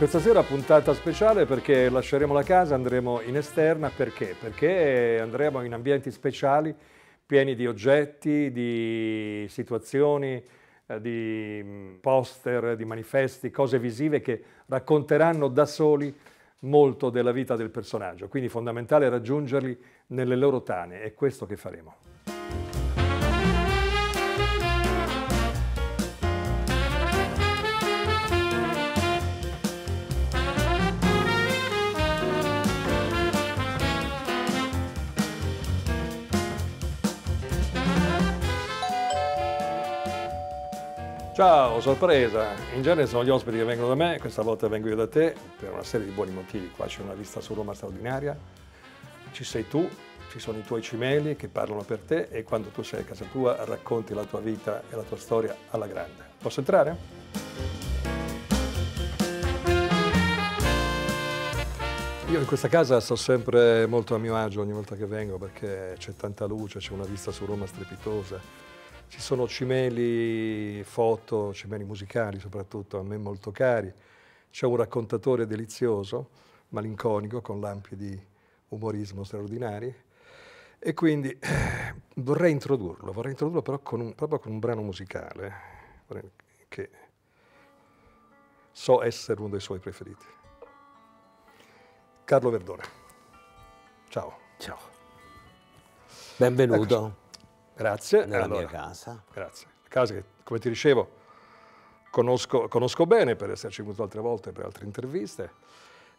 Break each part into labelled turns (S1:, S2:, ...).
S1: Questa sera puntata speciale perché lasceremo la casa, andremo in esterna, perché? Perché andremo in ambienti speciali pieni di oggetti, di situazioni, eh, di mm, poster, di manifesti, cose visive che racconteranno da soli molto della vita del personaggio, quindi fondamentale raggiungerli nelle loro tane, è questo che faremo. Ciao, sorpresa! In genere sono gli ospiti che vengono da me, questa volta vengo io da te per una serie di buoni motivi. Qua c'è una vista su Roma straordinaria, ci sei tu, ci sono i tuoi cimeli che parlano per te e quando tu sei a casa tua racconti la tua vita e la tua storia alla grande. Posso entrare? Io in questa casa sto sempre molto a mio agio ogni volta che vengo perché c'è tanta luce, c'è una vista su Roma strepitosa ci sono cimeli foto, cimeli musicali soprattutto, a me molto cari. C'è un raccontatore delizioso, malinconico, con lampi di umorismo straordinari. E quindi eh, vorrei introdurlo, vorrei introdurlo però con un, proprio con un brano musicale eh, che so essere uno dei suoi preferiti. Carlo Verdone. Ciao. Ciao. Benvenuto. Eccoci. Grazie. Nella allora, mia
S2: casa. Grazie.
S1: Casa che, come ti dicevo, conosco, conosco bene per esserci venuto altre volte per altre interviste.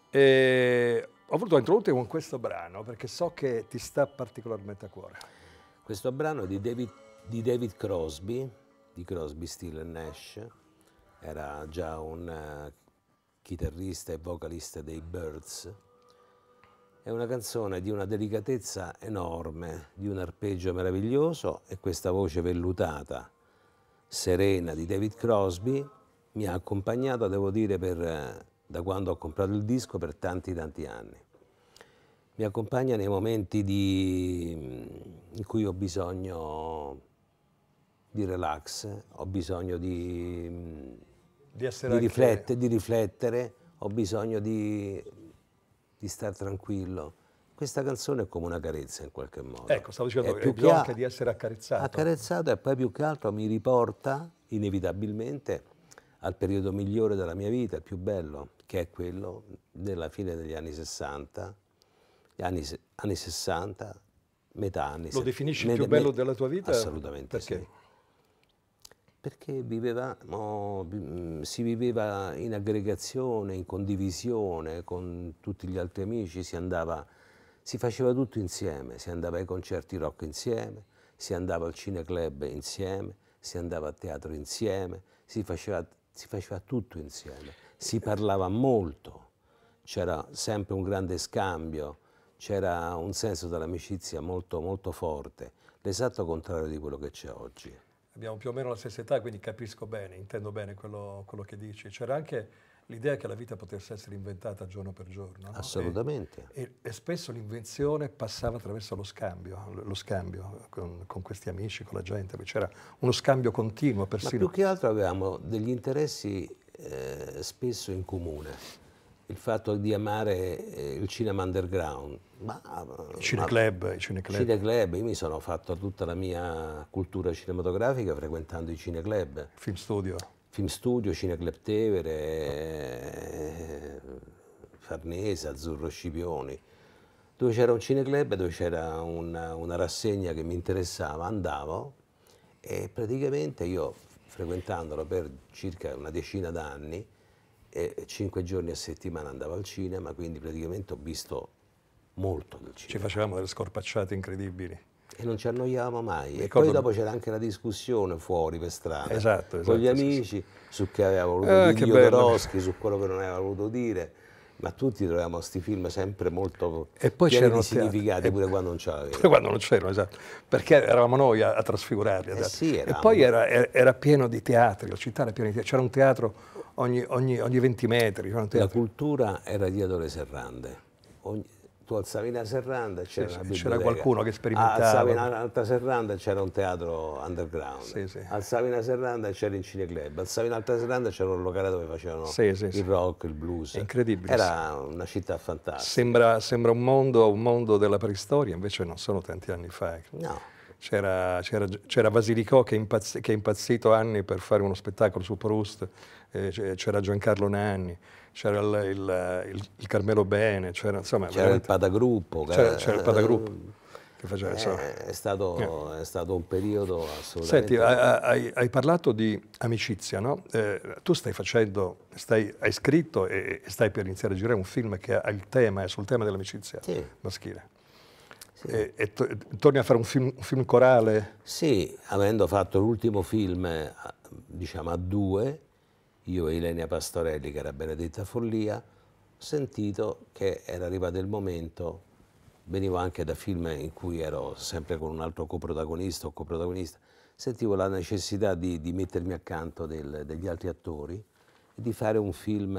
S1: E ho voluto introdurti con questo brano perché so che ti sta particolarmente a cuore. Questo brano di David, di David Crosby,
S2: di Crosby, Steele Nash, era già un eh, chitarrista e vocalista dei Birds è una canzone di una delicatezza enorme, di un arpeggio meraviglioso e questa voce vellutata, serena di David Crosby mi ha accompagnato, devo dire, per, eh, da quando ho comprato il disco per tanti tanti anni. Mi accompagna nei momenti di, mm, in cui ho bisogno di relax, ho bisogno di, mm, di, di, riflette, di riflettere, ho bisogno di di star tranquillo. Questa canzone è come una carezza in qualche modo. Ecco, stavo dicendo è più che anche di
S1: essere accarezzato.
S2: Accarezzato e poi più che altro mi riporta inevitabilmente al periodo migliore della mia vita, il più bello, che è quello della fine degli anni 60, anni, anni 60, metà anni Lo definisci il più bello della tua vita? Assolutamente Perché? sì perché vivevamo, mm, si viveva in aggregazione, in condivisione con tutti gli altri amici, si, andava, si faceva tutto insieme, si andava ai concerti rock insieme, si andava al cineclub insieme, si andava a teatro insieme, si faceva, si faceva tutto insieme, si parlava molto, c'era sempre un grande scambio, c'era un senso dell'amicizia molto, molto forte, l'esatto contrario di quello che c'è oggi
S1: abbiamo più o meno la stessa età, quindi capisco bene, intendo bene quello, quello che dici. C'era anche l'idea che la vita potesse essere inventata giorno per giorno. No? Assolutamente. E, e, e, spesso l'invenzione passava attraverso lo scambio, lo scambio con, con, questi amici, con la gente, c'era uno scambio continuo persino. Ma
S2: più che altro avevamo degli interessi eh, spesso in comune il fatto di amare eh, il cinema underground. Ma, eh, cineclub, cineclub. Cineclub, io mi sono fatto tutta la mia cultura cinematografica frequentando i cineclub. Film studio. Film studio, Cineclub Tevere, eh, Farnese, Azzurro Scipioni, dove c'era un cineclub, dove c'era una, una rassegna che mi interessava, andavo e praticamente io frequentandolo per circa una decina d'anni, e cinque giorni a settimana andavo al cinema, quindi praticamente ho visto molto del cinema. Ci facevamo delle scorpacciate incredibili. E non ci annoiavamo mai. Mi e poi dopo c'era anche la discussione fuori per strada, esatto, esatto, con gli amici, esatto, sì, sì. su che aveva voluto eh, dire Jodorowsky, su quello che non aveva voluto dire ma tutti trovavamo questi film sempre molto e poi pieni di significati e, pure quando
S1: non c'erano. Pure quando non c'erano, esatto, perché eravamo noi a, a trasfigurarli. Eh esatto. sì, e poi era, era, pieno di teatri, la città era piena di teatri, c'era un teatro ogni, ogni, ogni 20 metri. Cioè, la
S2: cultura era dietro le serrande. Ogni, tu alzavi la serranda c'era sì, qualcuno che sperimentava. Ah, alzavi un'altra serranda e c'era un teatro underground. Sì, sì. Alzavi una serranda c'era il cineclub. Alzavi un'altra serranda e c'era un locale dove facevano sì,
S1: il rock, il blues. incredibile. Era una città fantastica. Sembra, sembra un, mondo, un mondo della preistoria, invece non sono tanti anni fa. Ecco. No c'era, Basilicò che, impazz che, è impazzito anni per fare uno spettacolo su Proust, eh, c'era Giancarlo Nanni, c'era il, il, il, il, Carmelo Bene, c'era, insomma, c'era il Padagruppo. C'era, c'era il eh, Padagruppo. Che faceva,
S2: eh, è, stato, eh. è, stato, un periodo assolutamente... Senti, hai,
S1: hai parlato di amicizia, no? Eh, tu stai facendo, stai, hai scritto e, e, stai per iniziare a girare un film che ha il tema, è sul tema dell'amicizia sì. maschile. Sì. E, e, e, torni a fare un film, un film, corale? Sì, avendo fatto l'ultimo film,
S2: eh, diciamo a due, io e Ilenia Pastorelli, che era Benedetta Follia, ho sentito che era arrivato il momento, venivo anche da film in cui ero sempre con un altro coprotagonista o coprotagonista, sentivo la necessità di, di mettermi accanto del, degli altri attori e di fare un film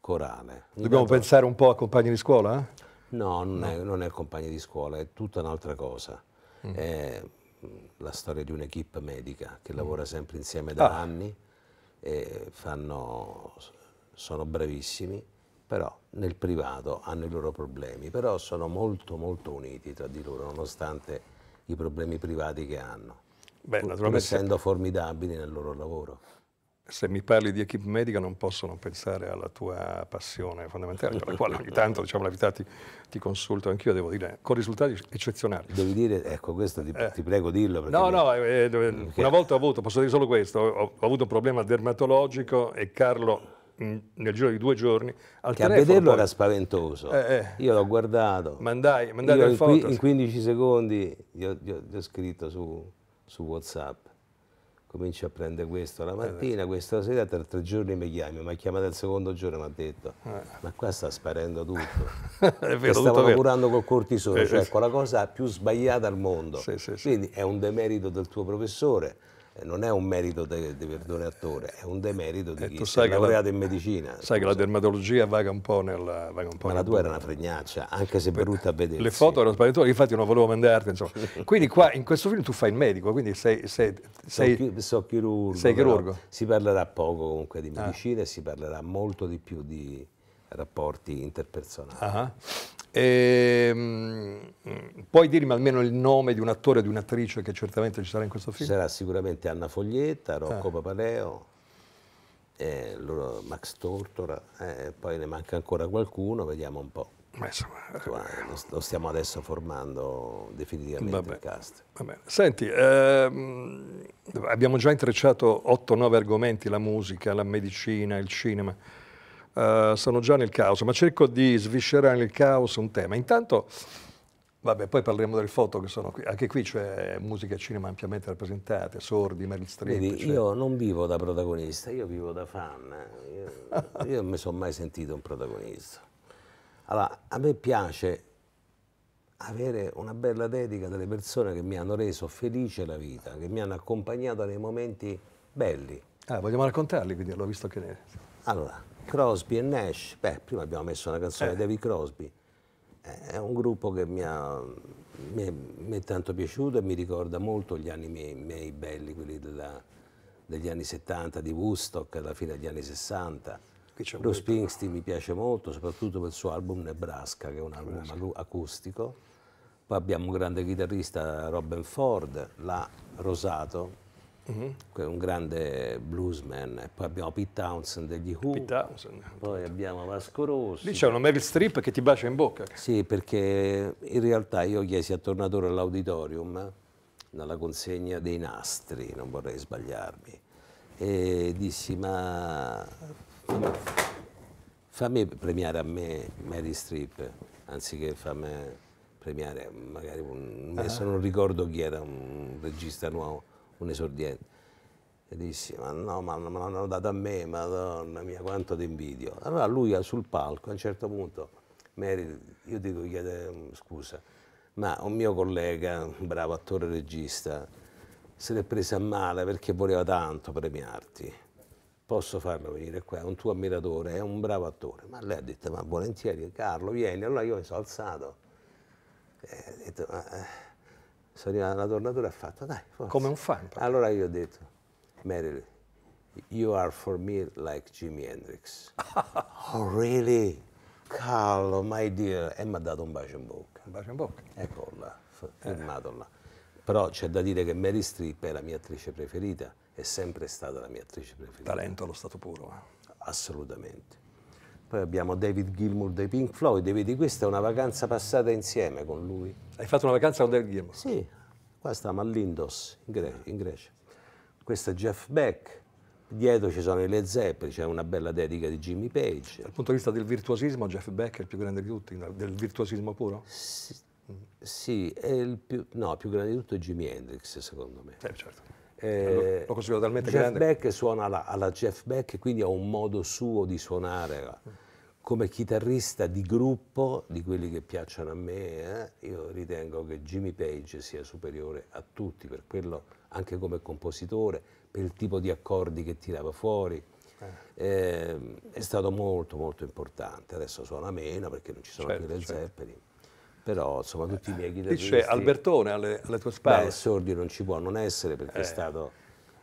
S1: corale. Dobbiamo Intanto, pensare un po' a compagni di scuola? Eh?
S2: No, non, no. È, non è compagno di scuola, è tutta un'altra cosa. Mm. È mm, la storia di un'equipe medica che mm. lavora sempre insieme da ah. anni, fanno, sono bravissimi, però nel privato hanno i loro problemi, però sono molto molto uniti tra di loro nonostante i problemi privati che hanno, Beh, pur, essendo formidabili
S1: nel loro lavoro se mi parli di equip medica non posso non pensare alla tua passione fondamentale, con la quale ogni tanto diciamo, la vita ti, ti consulto anch'io, devo dire, con risultati eccezionali. Devi dire, ecco questo ti, eh. ti prego dirlo. No, mi... no, eh, perché... Eh, mm, una volta ho avuto, posso dire solo questo, ho, ho avuto un problema dermatologico e Carlo mm, nel giro di due giorni al che telefono, a vederlo poi, era spaventoso eh, eh, io l'ho guardato mandai, mandai io in, foto, in 15
S2: secondi gli ho, gli ho, gli ho scritto su, su whatsapp comincio a prendere questo la mattina, eh, questa sera, tra tre giorni mi chiami, mi ha chiamato il secondo giorno e mi ha detto eh. ma qua sta sparendo tutto, è vero, stavo curando col cortisone, eh, cioè con ecco, la cosa più sbagliata al mondo, sì, sì, sì. quindi è un demerito del tuo professore, eh, non è un merito di Verdone Attore, è un demerito di eh, chi si è laureato la, in medicina.
S1: Sai che la dermatologia vaga un po' nella... Vaga un po Ma la tua era una fregnaccia, anche se brutta a vedere. Le foto erano spaventose, infatti non volevo mandarti, insomma. quindi qua, in questo film tu fai il medico, quindi sei... sei, sei so, so chirurgo. Sei chirurgo.
S2: Si parlerà poco comunque di ah. medicina ah. e si parlerà molto di più di
S1: rapporti interpersonali. Uh ah, -huh. Ah. e, ehm, puoi dirmi almeno il nome di un attore o di un'attrice che certamente ci sarà in questo film? sarà sicuramente Anna Foglietta,
S2: Rocco ah. Papaleo, eh, loro, Max Tortora, eh, poi ne manca ancora qualcuno, vediamo un po'. insomma, eh. lo stiamo adesso formando definitivamente vabbè, il cast.
S1: Senti, ehm, abbiamo già intrecciato 8-9 argomenti, la musica, la medicina, il cinema uh, sono già nel caos, ma cerco di sviscerare nel caos un tema. Intanto, vabbè, poi parleremo delle foto che sono qui, anche qui c'è musica e cinema ampiamente rappresentate, Sordi, Meryl Streep. Vedi, io
S2: non vivo da protagonista, io vivo da fan, io non mi sono mai sentito un protagonista. Allora, a me piace avere una bella dedica delle persone che mi hanno reso felice la vita, che mi hanno accompagnato nei momenti
S1: belli. Ah, vogliamo raccontarli quindi, l'ho visto che ne...
S2: Allora, Crosby e Nash, beh, prima abbiamo messo una canzone eh. di eh. David Crosby, eh, è un gruppo che mi, ha, mi, è, mi, è, tanto piaciuto e mi ricorda molto gli anni miei, miei belli, quelli della, degli anni 70, di Woodstock, alla fine degli anni 60. Bruce Springsteen mi piace molto, soprattutto per il suo album Nebraska, che è un album Nebraska. acustico. Poi abbiamo un grande chitarrista, Robin Ford, là rosato, Uh -huh. un grande bluesman, poi abbiamo Pete Townsend degli Who, Pete Townsend. Eh, poi abbiamo Vasco Rossi. Lì c'è una Meryl Streep che ti bacia in bocca. Sì, perché in realtà io chiesi a Tornatore all'auditorium, nella consegna dei nastri, non vorrei sbagliarmi, e dissi ma fammi premiare a me Meryl Streep, anziché fammi premiare magari un... Ah. Adesso non ricordo chi era un regista nuovo un esordiente. E dissi, ma no, ma me l'hanno dato a me, madonna mia, quanto ti invidio. Allora lui sul palco, a un certo punto, Mary, io ti devo chiedere mm, scusa, ma un mio collega, un bravo attore regista, se l'è presa male perché voleva tanto premiarti. Posso farlo venire qua, è un tuo ammiratore, è un bravo attore. Ma lei ha detto, ma volentieri, Carlo, vieni. Allora io mi sono alzato. E eh, ho detto, ma... Eh, sono arrivato alla tornatura e ha fatto, dai, forza. Come un fan. Proprio. Allora io ho detto, Marilyn, you are for me like Jimi Hendrix. oh, really? Carlo, my dear. E mi ha dato un bacio in bocca.
S1: Un bacio in bocca. Eccola,
S2: eh. firmato eh. là. Però c'è da dire che Mary Streep è la mia attrice preferita, è sempre stata la mia attrice preferita. Talento allo stato puro. Eh. Assolutamente. Poi abbiamo David Gilmour dei Pink Floyd, e vedi questa è una vacanza passata insieme con lui. Hai fatto una vacanza con David Gilmour? Sì, qua stiamo a Lindos, in, Gre- in Grecia. Questo è Jeff Beck, dietro ci sono i Led Zeppelin, c'è una bella dedica di Jimmy Page. Dal punto di vista del
S1: virtuosismo, Jeff Beck è il più grande di tutti, del virtuosismo puro? Sì, sì è il più, no, il più grande di tutto è Jimi Hendrix, secondo me. Eh, certo. Eh, lo, lo Jeff grande.
S2: Beck suona alla, alla Jeff Beck, quindi ha un modo suo di suonare. Mm come chitarrista di gruppo, di quelli che piacciono a me, eh, io ritengo che Jimmy Page sia superiore a tutti, per quello anche come compositore, per il tipo di accordi che tirava fuori. Eh, ehm, è stato molto molto importante, adesso suona meno perché non ci sono certo, più le certo. Zeppelin, però insomma tutti i miei eh, chitarristi... Dice Albertone
S1: alle, alle tue spalle. Beh, Sordi
S2: non ci può non essere perché eh. è
S1: stato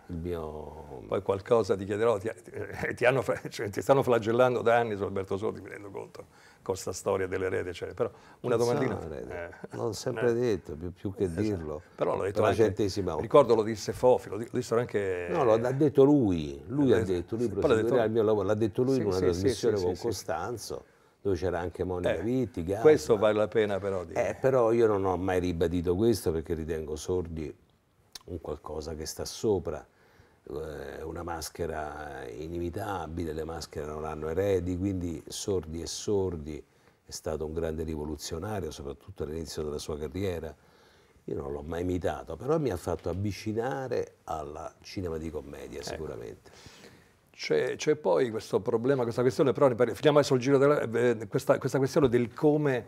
S1: il mio... Poi qualcosa ti chiederò, ti, eh, ti, hanno, cioè, ti stanno flagellando da anni su Alberto Sordi, mi rendo conto, con questa storia dell'erede, cioè, però una non domandina... Eh, non eh. sempre eh, detto,
S2: più, più che esatto. dirlo. Però l'ho detto per anche, centesima
S1: ricordo lo disse Fofi, lo, lo dissero anche... No,
S2: l'ha detto lui, lui ha esatto. detto, lui sì, proseguirà il mio lavoro, l'ha detto lui sì, in una sì, trasmissione sì, con
S1: Costanzo
S2: dove c'era anche Monica eh, Vitti. Gamma. Questo vale la pena però dire. Eh, però io non ho mai ribadito questo perché ritengo Sordi un qualcosa che sta sopra. Eh, una maschera inimitabile, le maschere non hanno eredi, quindi Sordi e Sordi è stato un grande rivoluzionario, soprattutto all'inizio della sua carriera. Io non l'ho mai imitato, però mi ha fatto avvicinare al cinema di commedia
S1: ecco. sicuramente. C'è, poi questo problema, questa questione, però finiamo adesso il giro della, eh, questa, questa questione del come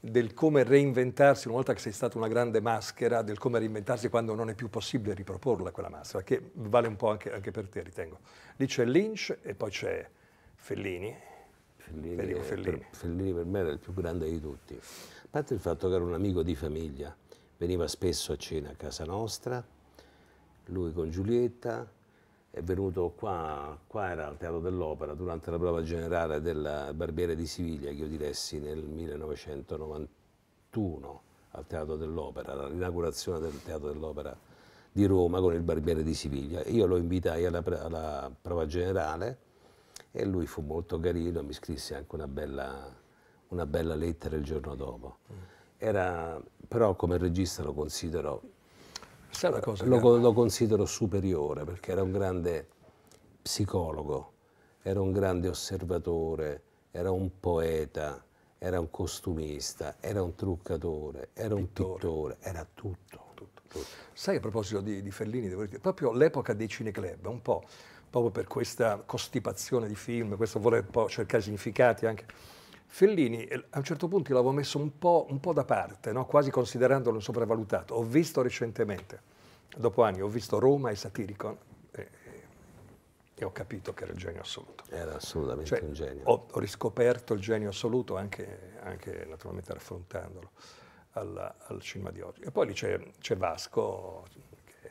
S1: del come reinventarsi una volta che sei stata una grande maschera, del come reinventarsi quando non è più possibile riproporla quella maschera, che vale un po' anche, anche per te, ritengo. Lì c'è Lynch e poi c'è Fellini. Fellini,
S2: Fellini. Per, Fellini per me era il più grande di tutti. A parte il fatto che era un amico di famiglia, veniva spesso a cena a casa nostra, lui con Giulietta, è venuto qua, qua era al Teatro dell'Opera durante la prova generale del Barbiere di Siviglia che io diressi nel 1991 al Teatro dell'Opera, all'inaugurazione del Teatro dell'Opera di Roma con il Barbiere di Siviglia. Io lo invitai alla, alla prova generale e lui fu molto carino, mi scrisse anche una bella, una bella lettera il giorno dopo. Era, però come regista lo considero Cosa, lo, lo, considero superiore perché era un grande psicologo, era un grande osservatore, era un poeta, era un costumista, era un truccatore, era pittore. un
S1: pittore, era tutto. tutto, tutto. Sai a proposito di, di Fellini, devo dire, proprio l'epoca dei cineclub, un po' proprio per questa costipazione di film, questo voler un po' cercare significati anche Fellini eh, a un certo punto l'avevo messo un po', un po', da parte, no? quasi considerandolo un sopravvalutato. Ho visto recentemente, dopo anni, ho visto Roma e Satiricon e, eh, e ho capito che era il genio assoluto. Era assolutamente cioè, un genio. Ho, ho, riscoperto il genio assoluto anche, anche naturalmente raffrontandolo alla, al cinema di oggi. E poi lì c'è, Vasco.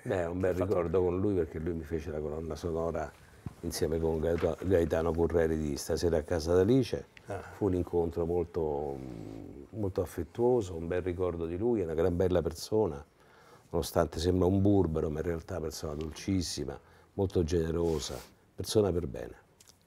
S2: Beh, è un bel ricordo con lui perché lui mi fece la colonna sonora insieme con Gaetano Curreri di Stasera a Casa d'Alice Fu un incontro molto, molto, affettuoso, un bel ricordo di lui, è una gran bella persona, nonostante sembra un burbero, ma in realtà è una persona dolcissima, molto generosa, persona per bene.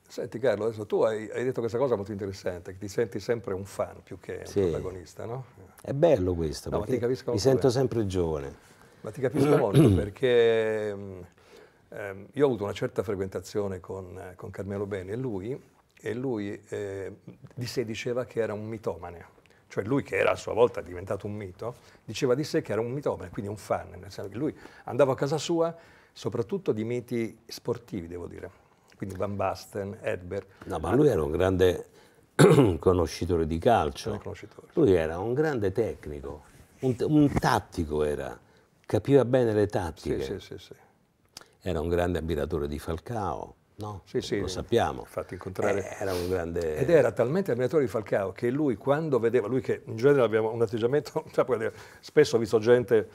S1: Senti Carlo, adesso tu hai, hai detto questa cosa molto interessante, che ti senti sempre un fan più che un sì. protagonista, no?
S2: È bello questo, no, mi sento sempre giovane. Ma ti capisco molto
S1: perché ehm, ehm, io ho avuto una certa frequentazione con, eh, con Carmelo Beni e lui e lui eh, di sé diceva che era un mitomane. Cioè lui che era a sua volta diventato un mito, diceva di sé che era un mitomane, quindi un fan, nel senso che lui andava a casa sua soprattutto di miti sportivi, devo dire. Quindi Van Basten, Edberg. No, ma lui era un
S2: grande conoscitore di
S1: calcio. Conoscitore.
S2: Lui era un grande tecnico, un, un, tattico era, capiva bene le tattiche. Sì,
S1: sì, sì, sì.
S2: Era un grande ammiratore di Falcao No? Sì, sì. Lo sappiamo. Infatti incontrare... Eh, era un grande... Ed era
S1: talmente ammiratore di Falcao che lui quando vedeva, lui che in genere abbiamo un atteggiamento, cioè, spesso ho visto gente,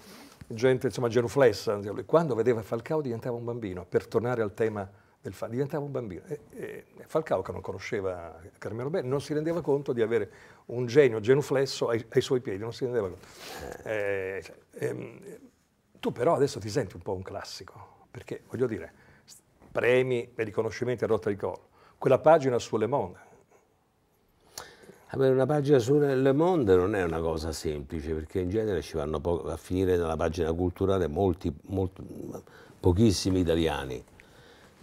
S1: gente insomma genuflessa, quando vedeva Falcao diventava un bambino, per tornare al tema del Falcao, diventava un bambino. E, e Falcao che non conosceva Carmelo Bene non si rendeva conto di avere un genio genuflesso ai, ai suoi piedi, non si rendeva conto. Eh, cioè, ehm, tu però adesso ti senti un po' un classico, perché voglio dire premi e riconoscimenti a rotta di collo. Quella pagina su Le Monde.
S2: una pagina su Le Monde non è una cosa semplice perché in genere ci vanno a finire nella pagina culturale molti, molti, pochissimi italiani.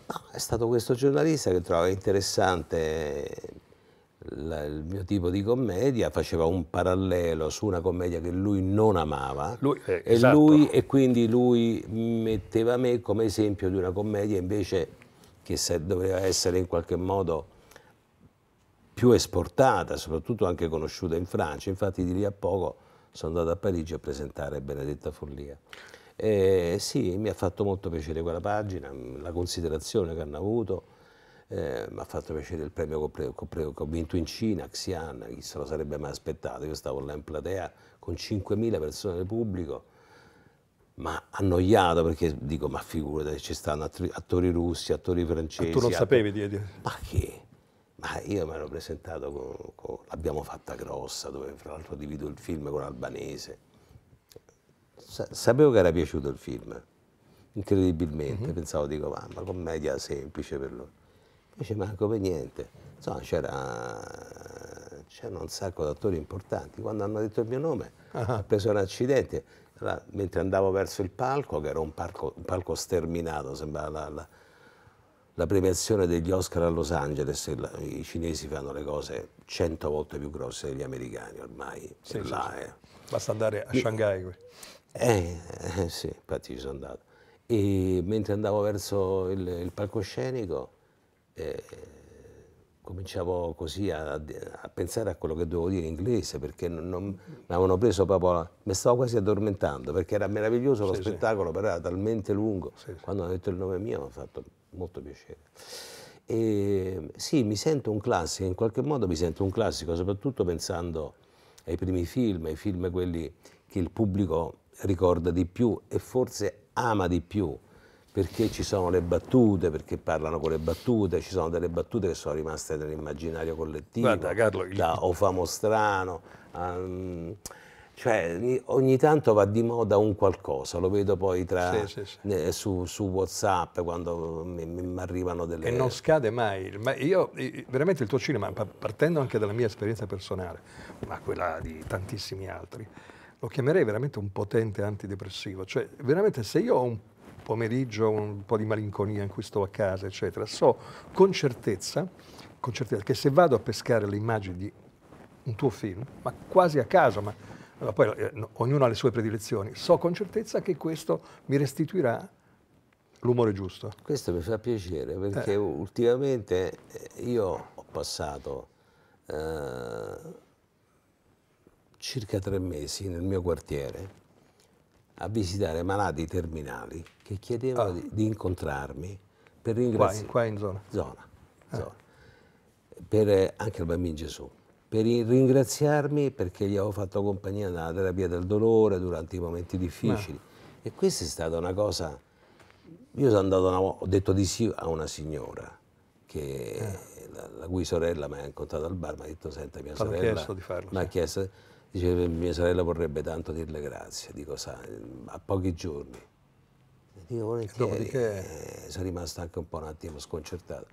S2: No, è stato questo giornalista che trovava interessante il mio tipo di commedia faceva un parallelo su una commedia che lui non amava
S1: lui, eh, e, esatto.
S2: lui, e quindi lui metteva me come esempio di una commedia invece che se, doveva essere in qualche modo più esportata, soprattutto anche conosciuta in Francia. Infatti di lì a poco sono andato a Parigi a presentare Benedetta Follia. E sì, mi ha fatto molto piacere quella pagina, la considerazione che hanno avuto eh, mi ha fatto piacere il premio che ho vinto in Cina, Xi'an, chi se lo sarebbe mai aspettato, io stavo là in platea con 5.000 persone del pubblico, ma annoiato perché dico ma figurati ci stanno attori russi, attori francesi. Ah, tu non sapevi di... di... Ma che? Ma io mi ero presentato con, con L'abbiamo fatta grossa, dove fra l'altro divido il film con l'albanese. sapevo che era piaciuto il film, incredibilmente, mm -hmm. pensavo dico ma, ma commedia semplice per loro Dice, ma come niente. Insomma, c'erano un sacco di attori importanti. Quando hanno detto il mio nome, ah. ho preso un accidente. Allora, mentre andavo verso il palco, che era un palco, un palco sterminato, sembrava la, la, la, premiazione degli Oscar a Los Angeles, la, i cinesi fanno le cose cento volte più grosse degli americani ormai. Sì, là, sì. Eh.
S1: Basta andare a e, Shanghai.
S2: Eh, eh, sì, infatti ci sono andato. E mentre andavo verso il, il palcoscenico, eh, cominciavo così a, a, pensare a quello che dovevo dire in inglese perché non, non, mi avevano preso proprio, la, mi stavo quasi addormentando perché era meraviglioso lo sì, spettacolo, sì. però era talmente lungo. Sì, Quando hanno detto il nome mio mi ha fatto molto piacere. E, sì, mi sento un classico, in qualche modo mi sento un classico, soprattutto pensando ai primi film, ai film quelli che il pubblico ricorda di più e forse ama di più perché ci sono le battute, perché parlano con le battute, ci sono delle battute che sono rimaste nell'immaginario collettivo, Guarda, Carlo, il... da Ofamostrano, um, ehm, cioè ogni tanto va di moda un qualcosa, lo vedo poi tra, sì, sì, sì. Su, su, Whatsapp quando mi, arrivano
S1: delle... E non scade mai, ma io veramente il tuo cinema, partendo anche dalla mia esperienza personale, ma quella di tantissimi altri, lo chiamerei veramente un potente antidepressivo, cioè veramente se io ho un pomeriggio, un po' di malinconia in cui sto a casa, eccetera. So con certezza, con certezza che se vado a pescare le immagini di un tuo film, ma quasi a caso, ma allora poi eh, no, ognuno ha le sue predilezioni, so con certezza che questo mi restituirà l'umore giusto. Questo mi
S2: fa piacere perché eh. ultimamente eh, io ho passato eh, circa tre mesi nel mio quartiere a visitare malati terminali che chiedevano ah. di, di, incontrarmi per ringraziare. Qua, qua, in zona? Zona. Ah. zona. Per, eh, anche il bambino Gesù. Per ringraziarmi perché gli avevo fatto compagnia nella terapia del dolore durante i momenti difficili. Ma. E questa è stata una cosa... Io sono andato una, ho detto di sì a una signora che, eh. la, la, cui sorella mi ha incontrato al bar, mi ha detto senta mia T'hanno sorella... mi ha chiesto di farlo. Mi ha sì. chiesto Dice, mia sorella vorrebbe tanto dirle grazie, dico, sa, a pochi giorni. Dico, volentieri, Dopodiché... Eh, sono rimasto anche un po' un attimo sconcertato.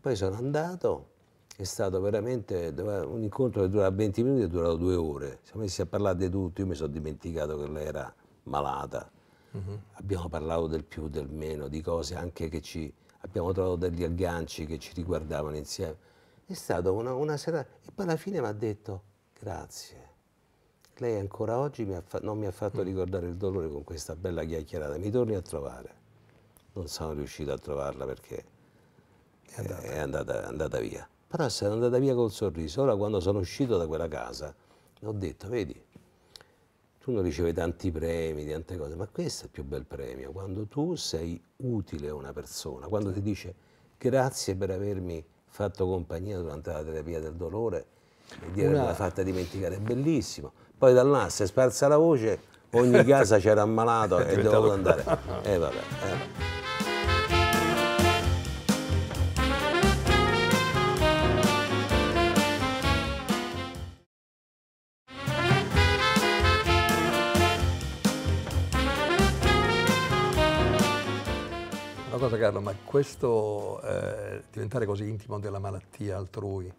S2: Poi sono andato, è stato veramente un incontro che durava 20 minuti e è durato due ore. Siamo messi a parlare di tutto, io mi sono dimenticato che lei era malata. Uh mhm. -huh. Abbiamo parlato del più, del meno, di cose anche che ci... Abbiamo trovato degli agganci che ci riguardavano insieme. È stata una, una serata... E poi alla fine mi ha detto grazie lei ancora oggi mi non mi ha fatto mm. ricordare il dolore con questa bella chiacchierata, mi torni a trovare. Non sono riuscito a trovarla perché è andata, è andata, è andata via. Però sono andata via col sorriso. Ora quando sono uscito da quella casa, ho detto, vedi, tu non ricevi tanti premi, tante cose, ma questo è il più bel premio, quando tu sei utile a una persona, quando ti dice grazie per avermi fatto compagnia durante la terapia del dolore e di una... fatta dimenticare, è bellissimo. Poi dall'asse è sparsa la voce, ogni casa c'era ammalato e dovevo andare. Eh, vabbè, eh.
S1: Una cosa Carlo, ma questo eh, diventare così intimo della malattia altrui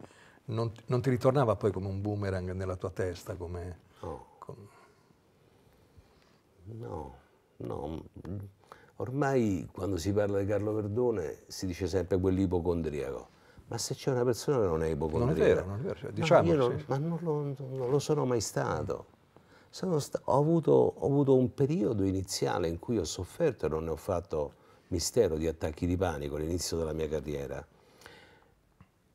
S1: non, non, ti ritornava poi come un boomerang nella tua testa? Come... No. Oh. Con... No, no. Mm, ormai quando si parla di Carlo Verdone
S2: si dice sempre quell'ipocondriaco. Ma se c'è una persona che non è ipocondriaca... Non è vero, non è vero. Cioè, diciamo, no, non, Ma non lo, non lo, sono mai stato. Sono sta ho, avuto, ho avuto un periodo iniziale in cui ho sofferto e non ne ho fatto mistero di attacchi di panico all'inizio della mia carriera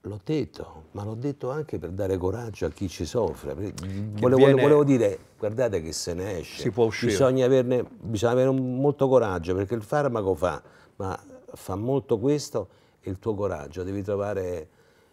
S2: L'ho detto, ma l'ho detto anche per dare coraggio a chi ci soffre. Volevo, viene... volevo, dire, guardate che se ne esce. Si può uscire. Bisogna, averne, bisogna avere molto coraggio perché il farmaco fa, ma fa molto questo e il tuo coraggio. Devi trovare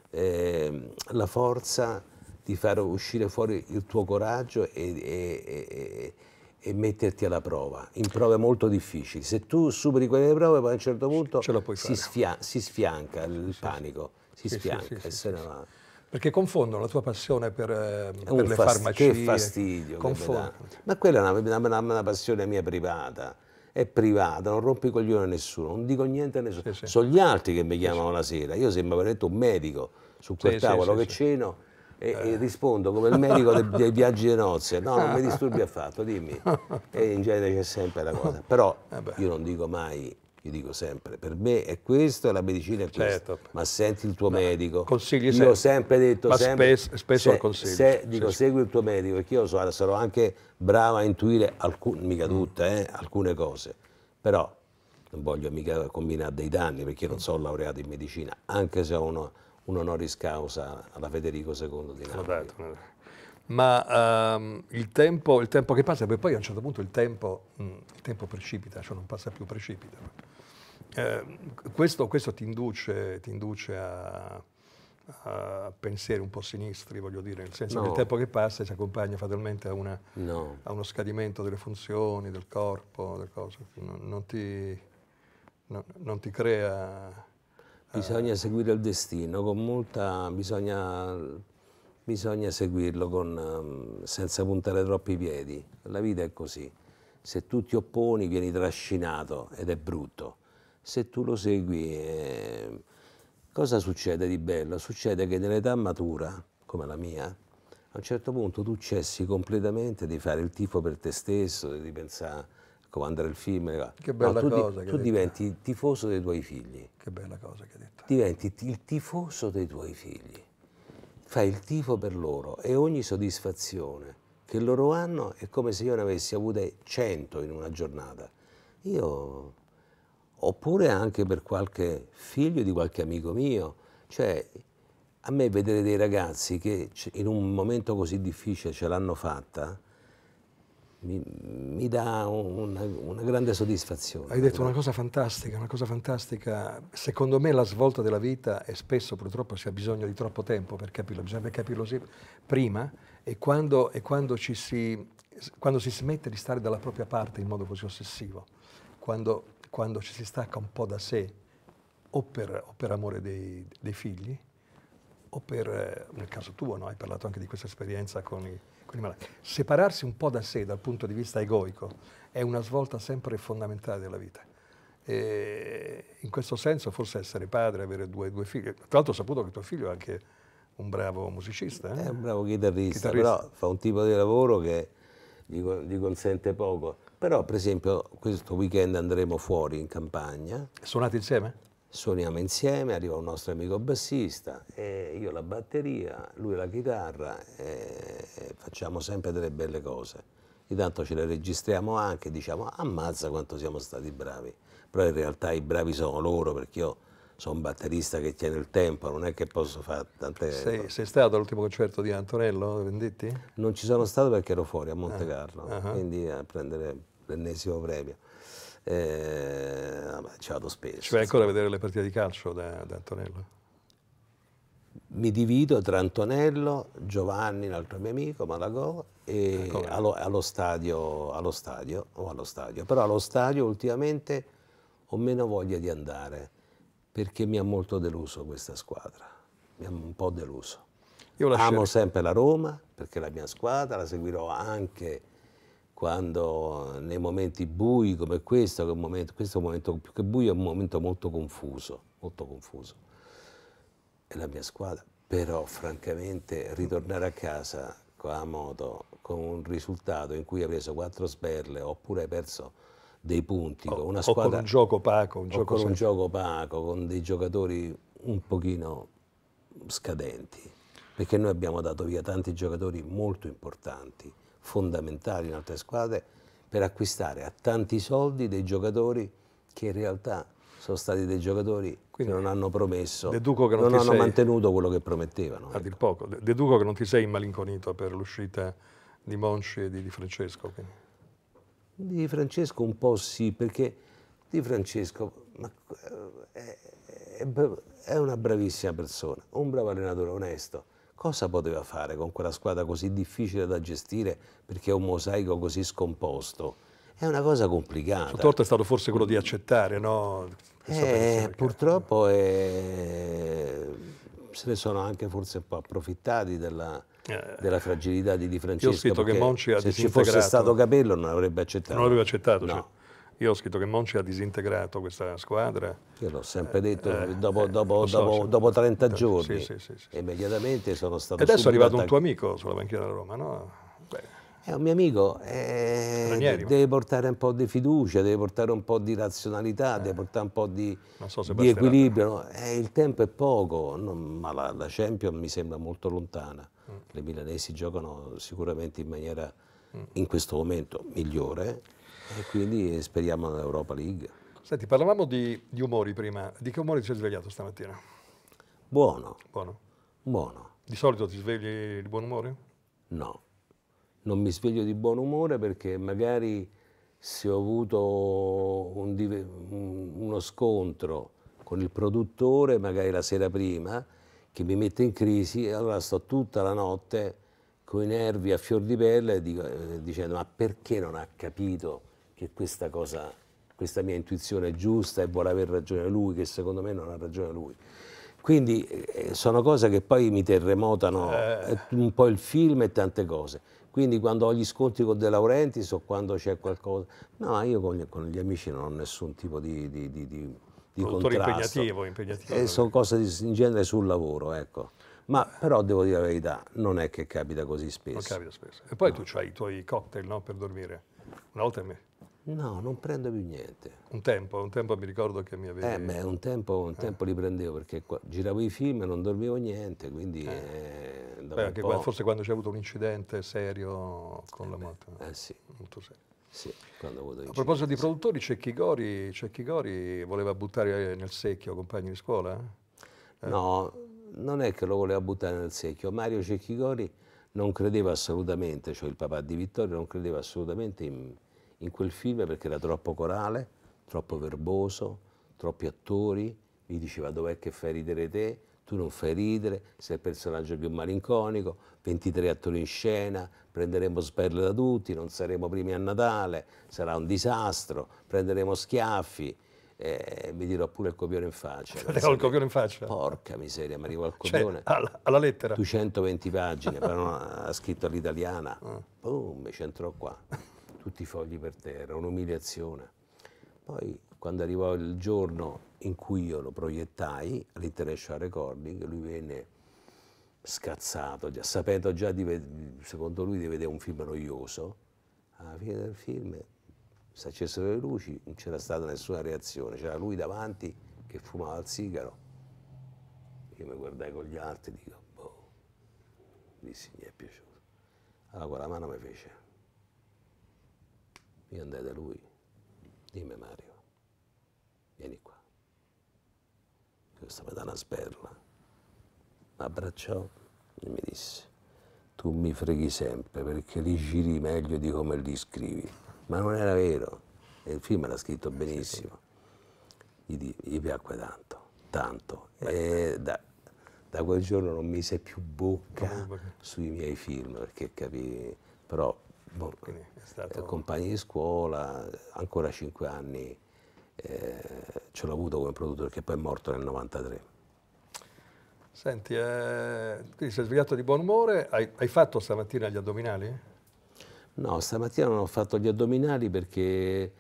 S2: eh, la forza di far uscire fuori il tuo coraggio e, e, e, e, metterti alla prova, in prove molto difficili. Se tu superi quelle prove, poi a un certo punto si, sfia si, sfianca il sì, panico si spianca e se ne va.
S1: Perché confondono la tua passione per, ehm, per le fast- farmacie. Che fastidio. Confondono. Che Ma quella
S2: è una, una, una passione mia privata è privata, non rompi coglione a nessuno, non dico niente a nessuno. Sì, sì. Sono gli altri che mi chiamano sì, la sera. Io sembro veramente un medico su quel tavolo che ceno e, eh. e, rispondo come il medico dei, dei viaggi di nozze. No, non mi disturbi affatto, dimmi. E in genere c'è sempre la cosa. Però eh io non dico mai io dico sempre, per me è questo e la medicina è questo. certo. ma senti il tuo no, medico. Consigli io sempre. Io ho sempre detto, ma sempre, spesso, spesso se, consiglio. Se, dico, sì, segui il tuo medico, perché io so, sarò anche brava a intuire, alcun, mica mm. tutte, eh, alcune cose, però non voglio mica combinare dei danni, perché io non sono laureato in medicina, anche se ho uno, un honoris causa alla Federico II di Napoli.
S1: Ma um, il, tempo, il, tempo, che passa, poi a un certo punto il tempo, mh, mm, il tempo precipita, cioè non passa più, precipita. Eh, questo, questo, ti induce, ti induce a, a, pensieri un po' sinistri, voglio dire, nel senso no. che il tempo che passa si accompagna fatalmente a, una, no. a uno scadimento delle funzioni, del corpo, del corpo. Non, non, ti, non, non ti crea... Eh,
S2: bisogna uh, seguire il destino con molta... Bisogna, bisogna seguirlo con, ehm, senza puntare troppi piedi. La vita è così. Se tu ti opponi vieni trascinato ed è brutto se tu lo segui, eh, cosa succede di bello? Succede che nell'età matura, come la mia, a un certo punto tu cessi completamente di fare il tifo per te stesso, di pensare a come andare il film. Che bella no, tu, cosa. Di, che tu diventi il tifoso dei tuoi figli. Che bella cosa che hai detto. Diventi il tifoso dei tuoi figli. Fai il tifo per loro e ogni soddisfazione che loro hanno è come se io ne avessi avute 100 in una giornata. Io oppure anche per qualche figlio di qualche amico mio. Cioè, a me vedere dei ragazzi che in un momento così difficile ce l'hanno fatta, mi, mi dà una, una, grande soddisfazione. Hai detto una cosa
S1: fantastica, una cosa fantastica. Secondo me la svolta della vita è spesso purtroppo si ha bisogno di troppo tempo per capirlo, bisogna capirlo prima e quando, e quando, si, quando si smette di stare dalla propria parte in modo così ossessivo, quando quando ci si stacca un po' da sé, o per, o per amore dei, dei, figli, o per, eh, nel caso tuo, no? hai parlato anche di questa esperienza con i, con i malati, separarsi un po' da sé dal punto di vista egoico è una svolta sempre fondamentale della vita. E in questo senso forse essere padre, avere due, due figli, tra l'altro ho saputo che tuo figlio è anche un bravo musicista. Eh? È
S2: un bravo chitarrista, chitarrista, però fa un tipo di lavoro che gli, gli consente poco. Però per esempio questo weekend andremo fuori in campagna. Suonate insieme? Suoniamo insieme, arriva un nostro amico bassista, io la batteria, lui la chitarra, facciamo sempre delle belle cose. Intanto ce le registriamo anche e diciamo ammazza quanto siamo stati bravi. Però in realtà i bravi sono loro perché io sono un batterista che tiene il tempo, non è che posso fare tante cose. Sei,
S1: sei, stato all'ultimo concerto di Antonello Venditti? Non ci sono stato perché ero fuori a Monte ah, Carlo, ah, uh -huh. quindi a prendere
S2: l'ennesimo premio. Eh, vabbè, ci vado spesso. Ci vai ancora a vedere le partite di calcio da, da Antonello? mi divido tra Antonello, Giovanni, l'altro mio amico, Malagò, e ah, allo, allo, stadio, allo, stadio, o allo stadio. Però allo stadio ultimamente ho meno voglia di andare, perché mi ha molto deluso questa squadra, mi ha un po' deluso.
S1: Amo sempre la
S2: Roma, perché è la mia squadra, la seguirò anche quando eh, nei momenti bui come questo, che è un momento, questo è un momento più che buio, è un momento molto confuso, molto confuso. E la mia squadra, però francamente ritornare a casa con la moto, con un risultato in cui hai preso quattro sberle oppure hai perso dei punti, o, con una squadra... con un
S1: gioco opaco. Un gioco con un
S2: gioco opaco, con dei giocatori un pochino scadenti, perché noi abbiamo dato via tanti giocatori molto importanti fondamentali in altre squadre per acquistare a tanti soldi dei giocatori che in realtà sono stati dei giocatori
S1: Quindi, che non hanno promesso, deduco che non, non hanno sei,
S2: mantenuto quello che promettevano. A
S1: dir ecco. poco, deduco che non ti sei immalinconito per l'uscita di Monci e di, di Francesco. Quindi.
S2: Di Francesco un po' sì, perché Di Francesco ma, eh, è, è, è, una bravissima persona, un bravo allenatore onesto, cosa poteva fare con quella squadra così difficile da gestire perché è un mosaico così scomposto? È una cosa complicata.
S1: Il torto è stato forse quello di accettare, no? Eh,
S2: purtroppo è... Eh, se ne sono anche forse un po' approfittati della,
S1: eh. della fragilità di Di Francesco. Io ho scritto che Monci ha Se ci fosse stato Capello non avrebbe accettato. Non avrebbe accettato, no. Cioè. Io ho scritto che Monci ha disintegrato questa squadra. Io l'ho sempre eh, detto, eh, dopo, eh, dopo, so, dopo, dopo, 30 giorni, sì, sì, sì, immediatamente sono stato... E adesso è arrivato un tuo amico sulla banchina della Roma, no? Beh. È un mio amico, eh, deve
S2: portare un po' di fiducia, deve portare un po' di razionalità, eh. deve portare un po' di,
S1: so di equilibrio.
S2: No? Eh, il tempo è poco, non, ma la, la Champions mi sembra molto lontana. Mm. Le milanesi giocano sicuramente in maniera, mm. in questo momento, migliore e quindi speriamo nell'Europa League.
S1: Senti, parlavamo di, di umori prima. Di che umori ti sei svegliato stamattina? Buono. Buono. Buono. Di solito ti svegli di buon umore?
S2: No. Non mi sveglio di buon umore perché magari se ho avuto un, uno scontro con il produttore, magari la sera prima, che mi mette in crisi, e allora sto tutta la notte con i nervi a fior di pelle dico, eh, dicendo ma perché non ha capito che questa cosa, questa mia intuizione è giusta e vuole aver ragione lui, che secondo me non ha ragione lui. Quindi eh, sono cose che poi mi terremotano eh. eh un po' il film e tante cose. Quindi quando ho gli scontri con De Laurenti so quando c'è qualcosa. No, io con gli, con gli, amici non ho nessun tipo di, di, di, di, di contrasto. impegnativo, impegnativo. Eh, sono cose in genere sul lavoro, ecco. Ma però devo dire la verità, non è che capita così spesso. Non capita spesso.
S1: E poi no. tu hai i tuoi cocktail no, per dormire, una volta a me. No, non prendo più niente. Un tempo, un tempo mi ricordo che mi avevi... Eh beh, un
S2: tempo, un eh. tempo li prendevo perché qua, giravo i film e non dormivo niente, quindi... Eh. Eh, beh, anche qua, forse
S1: quando c'è avuto un incidente serio con la eh moto. Eh sì. Molto serio. Sì, quando avuto A proposito di produttori, c'è Gori, c'è Chigori voleva buttare nel secchio compagni di scuola? Eh. No, non è che lo voleva buttare nel secchio. Mario Cecchigori
S2: non credeva assolutamente, cioè il papà di Vittorio, non credeva assolutamente in in quel film perché era troppo corale, troppo verboso, troppi attori, mi diceva dov'è che fai ridere te, tu non fai ridere, sei il personaggio più malinconico, 23 attori in scena, prenderemo sperle da tutti, non saremo primi a Natale, sarà un disastro, prenderemo schiaffi. Eh, mi dirò pure il copione in faccia. Arrivo il copione in faccia? Porca miseria, mi arrivo al cioè, copione. Cioè, alla, alla, lettera? 220 pagine, però ha scritto all'italiana. Mm. Boom, mi c'entrò qua tutti i fogli per terra, un'umiliazione. Poi quando arrivò il giorno in cui io lo proiettai all'International Recording, lui venne scazzato, già, sapendo già, di, secondo lui, di vedere un film noioso. Alla fine del film si accesero le luci, non c'era stata nessuna reazione, c'era lui davanti che fumava il sigaro. Io mi guardai con gli altri e dico, boh, dissi, mi è piaciuto. Allora quella mano mi fece io andai da lui, dimmi Mario, vieni qua. Questa mi dà una sberla. Mi abbracciò e mi disse, tu mi freghi sempre perché li giri meglio di come li scrivi. Ma non era vero, e il film era scritto benissimo. Gli, gli piacque tanto, tanto. E da, da quel giorno non mise più bocca sui miei film perché capì, però boh, stato... Eh, compagni di scuola, ancora 5 anni eh, ce l'ho avuto come produttore che poi è morto nel 93.
S1: Senti, eh, quindi sei svegliato di buon umore, hai, hai fatto stamattina gli addominali?
S2: No, stamattina non ho fatto gli addominali perché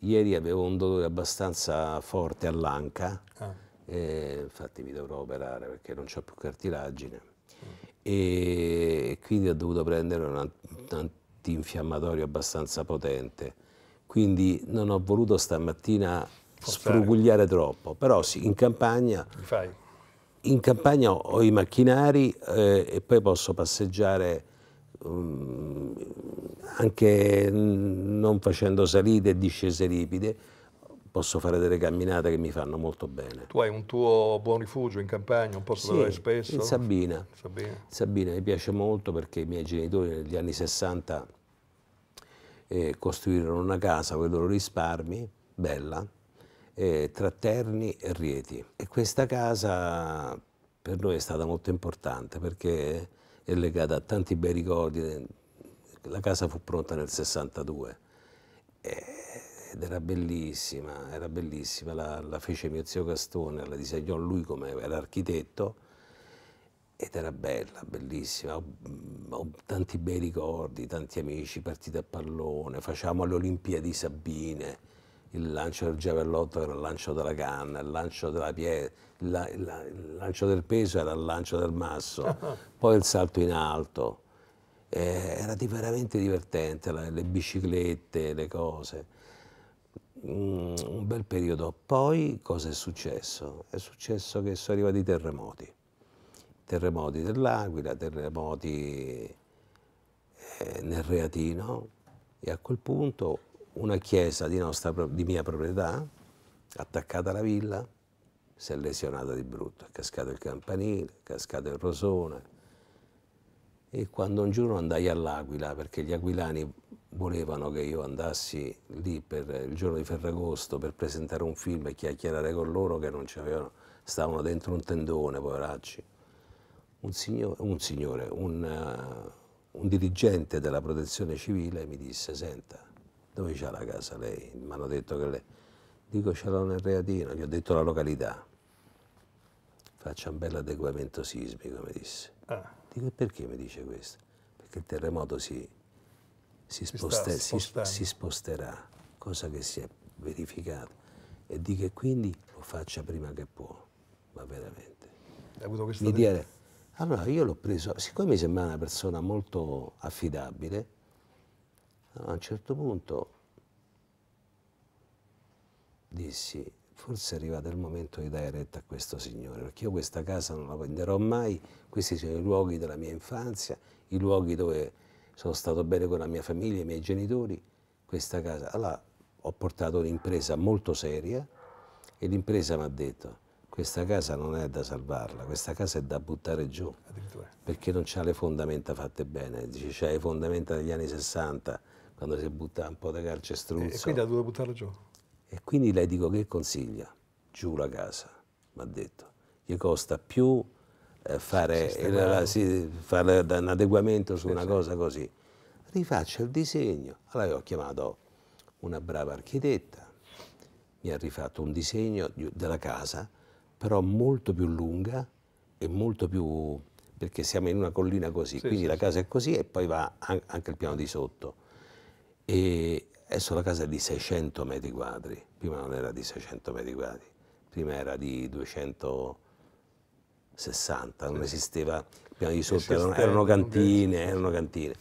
S2: ieri avevo un dolore abbastanza forte all'anca, ah. Eh, infatti mi dovrò operare perché non ho più cartilagine mm. e quindi ho dovuto prendere una, una antinfiammatorio abbastanza potente, quindi non ho voluto stamattina sfrugugliare troppo, però sì, in campagna, in campagna ho i macchinari eh, e poi posso passeggiare um, anche non facendo salite e discese ripide, posso fare delle camminate che mi fanno molto bene.
S1: Tu hai un tuo buon rifugio in campagna, un posto sì, dove vai spesso? in
S2: Sabina. Sabina. Sabina. mi piace molto perché i miei genitori negli anni 60 eh, costruirono una casa con i loro risparmi, bella, eh, tra Terni e Rieti. E questa casa per noi è stata molto importante perché è legata a tanti bei ricordi. La casa fu pronta nel 62. Eh, ed era bellissima, era bellissima, la, la fece mio zio Gastone, la disegnò lui come era architetto ed era bella, bellissima, ho, ho, tanti bei ricordi, tanti amici, partite a pallone, facciamo le Olimpiadi Sabine, il lancio del giavellotto era il lancio della canna, il lancio della pietra, la, la, il lancio del peso era il lancio del masso, poi il salto in alto, eh, era veramente divertente, le biciclette, le cose. Mm, un bel periodo. Poi cosa è successo? È successo che sono arrivati i terremoti. Terremoti dell'Aquila, terremoti eh, nel Reatino e a quel punto una chiesa di, nostra, di mia proprietà, attaccata alla villa, si è lesionata di brutto. È cascato il campanile, è cascato il rosone. E quando un giorno andai all'Aquila, perché gli aquilani volevano che io andassi lì per il giorno di Ferragosto per presentare un film e chiacchierare con loro che non ci stavano dentro un tendone, poveracci. Un signore, un, signore un, uh, un, dirigente della protezione civile mi disse, senta, dove c'ha la casa lei? Mi hanno detto che lei... Dico ce l'ho nel Reatino, gli ho detto la località. Faccia un bel adeguamento sismico, mi disse. Ah. Dico, perché mi dice questo? Perché il terremoto si si, sposter, si, si, sposterà, cosa che si è verificata, e di che quindi lo faccia prima che può, ma veramente. Hai avuto questa dire, allora io l'ho preso, siccome mi sembrava una persona molto affidabile, a un certo punto dissi, forse è arrivato il momento di dare retta a questo signore, perché io questa casa non la venderò mai, questi sono i luoghi della mia infanzia, i luoghi dove sono stato bene con la mia famiglia, i miei genitori, questa casa. Allora ho portato un'impresa molto seria e l'impresa mi ha detto questa casa non è da salvarla, questa casa è da buttare giù, perché non ha le fondamenta fatte bene, dice c'ha le fondamenta degli anni 60, quando si butta un po' di calcestruzzo. E quindi
S1: ha dovuto buttarla giù?
S2: E quindi lei dico che consiglia? Giù la casa, mi ha detto. Gli costa più eh, fare, il, fare un adeguamento su sì, una sì. cosa così. Rifaccia il disegno. Allora io ho chiamato una brava architetta, mi ha rifatto un disegno della casa, però molto più lunga e molto più... perché siamo in una collina così, sì, quindi la casa è così e poi va anche il piano di sotto. E adesso la casa è di 600 metri quadri, prima non era di 600 metri quadri, prima era di 200 60, non esisteva il piano di sotto, erano, erano, cantine, erano cantine.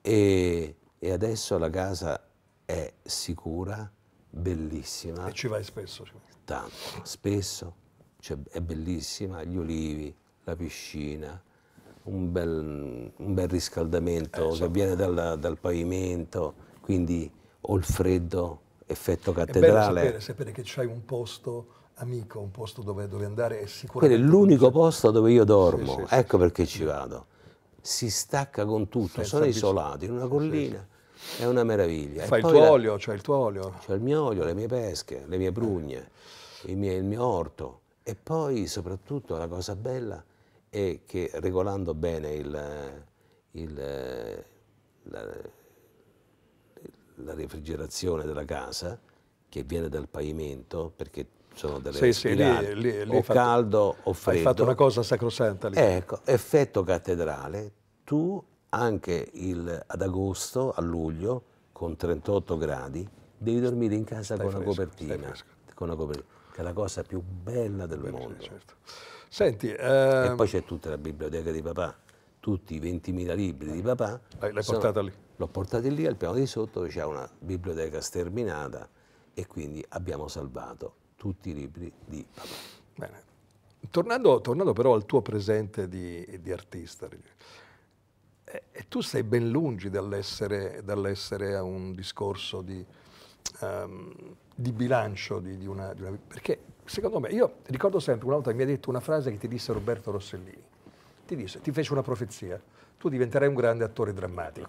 S2: E, e adesso la casa è sicura, bellissima.
S1: E ci vai spesso?
S2: Tanto, spesso. Cioè, è bellissima, gli olivi, la piscina, un bel, un bel riscaldamento eh, che so. Esatto. avviene dal, dal, pavimento, quindi o il freddo, effetto cattedrale. È bello sapere,
S1: sapere che c'hai un posto amico, un posto dove, dove andare è sicuramente... Quello è
S2: l'unico posto dove io dormo, sì, sì, ecco perché ci vado. Si stacca con tutto, sono isolato in una collina, è una meraviglia. Fai il tuo la... olio, cioè il tuo olio. Cioè il mio olio, le mie pesche, le mie prugne, il mio, il mio orto. E poi soprattutto la cosa bella è che regolando bene il, il, la, la, refrigerazione della casa, che viene dal pavimento, perché sono delle sì, spiranti, sì, lì, lì, lì o fatto, caldo o freddo. Hai fatto una cosa sacrosanta lì. Ecco, effetto cattedrale, tu anche il, ad agosto, a luglio, con 38 gradi, devi dormire in casa con, fresco, una con, una copertina, che è la cosa più bella del
S1: Beh, mondo. certo.
S2: Senti, ehm... E poi c'è tutta la biblioteca di papà, tutti i 20.000 libri di papà. L'hai sono, portata lì? L'ho portata lì al piano di sotto, c'è una biblioteca
S1: sterminata e quindi abbiamo salvato tutti i libri di Papà. Tornando, tornando, però al tuo presente di, di artista, e, tu sei ben lungi dall'essere, dall'essere a un discorso di, um, di bilancio di, di, una, di una... Perché secondo me, io ricordo sempre una volta mi ha detto una frase che ti disse Roberto Rossellini, ti disse, ti fece una profezia, tu diventerai un grande attore drammatico.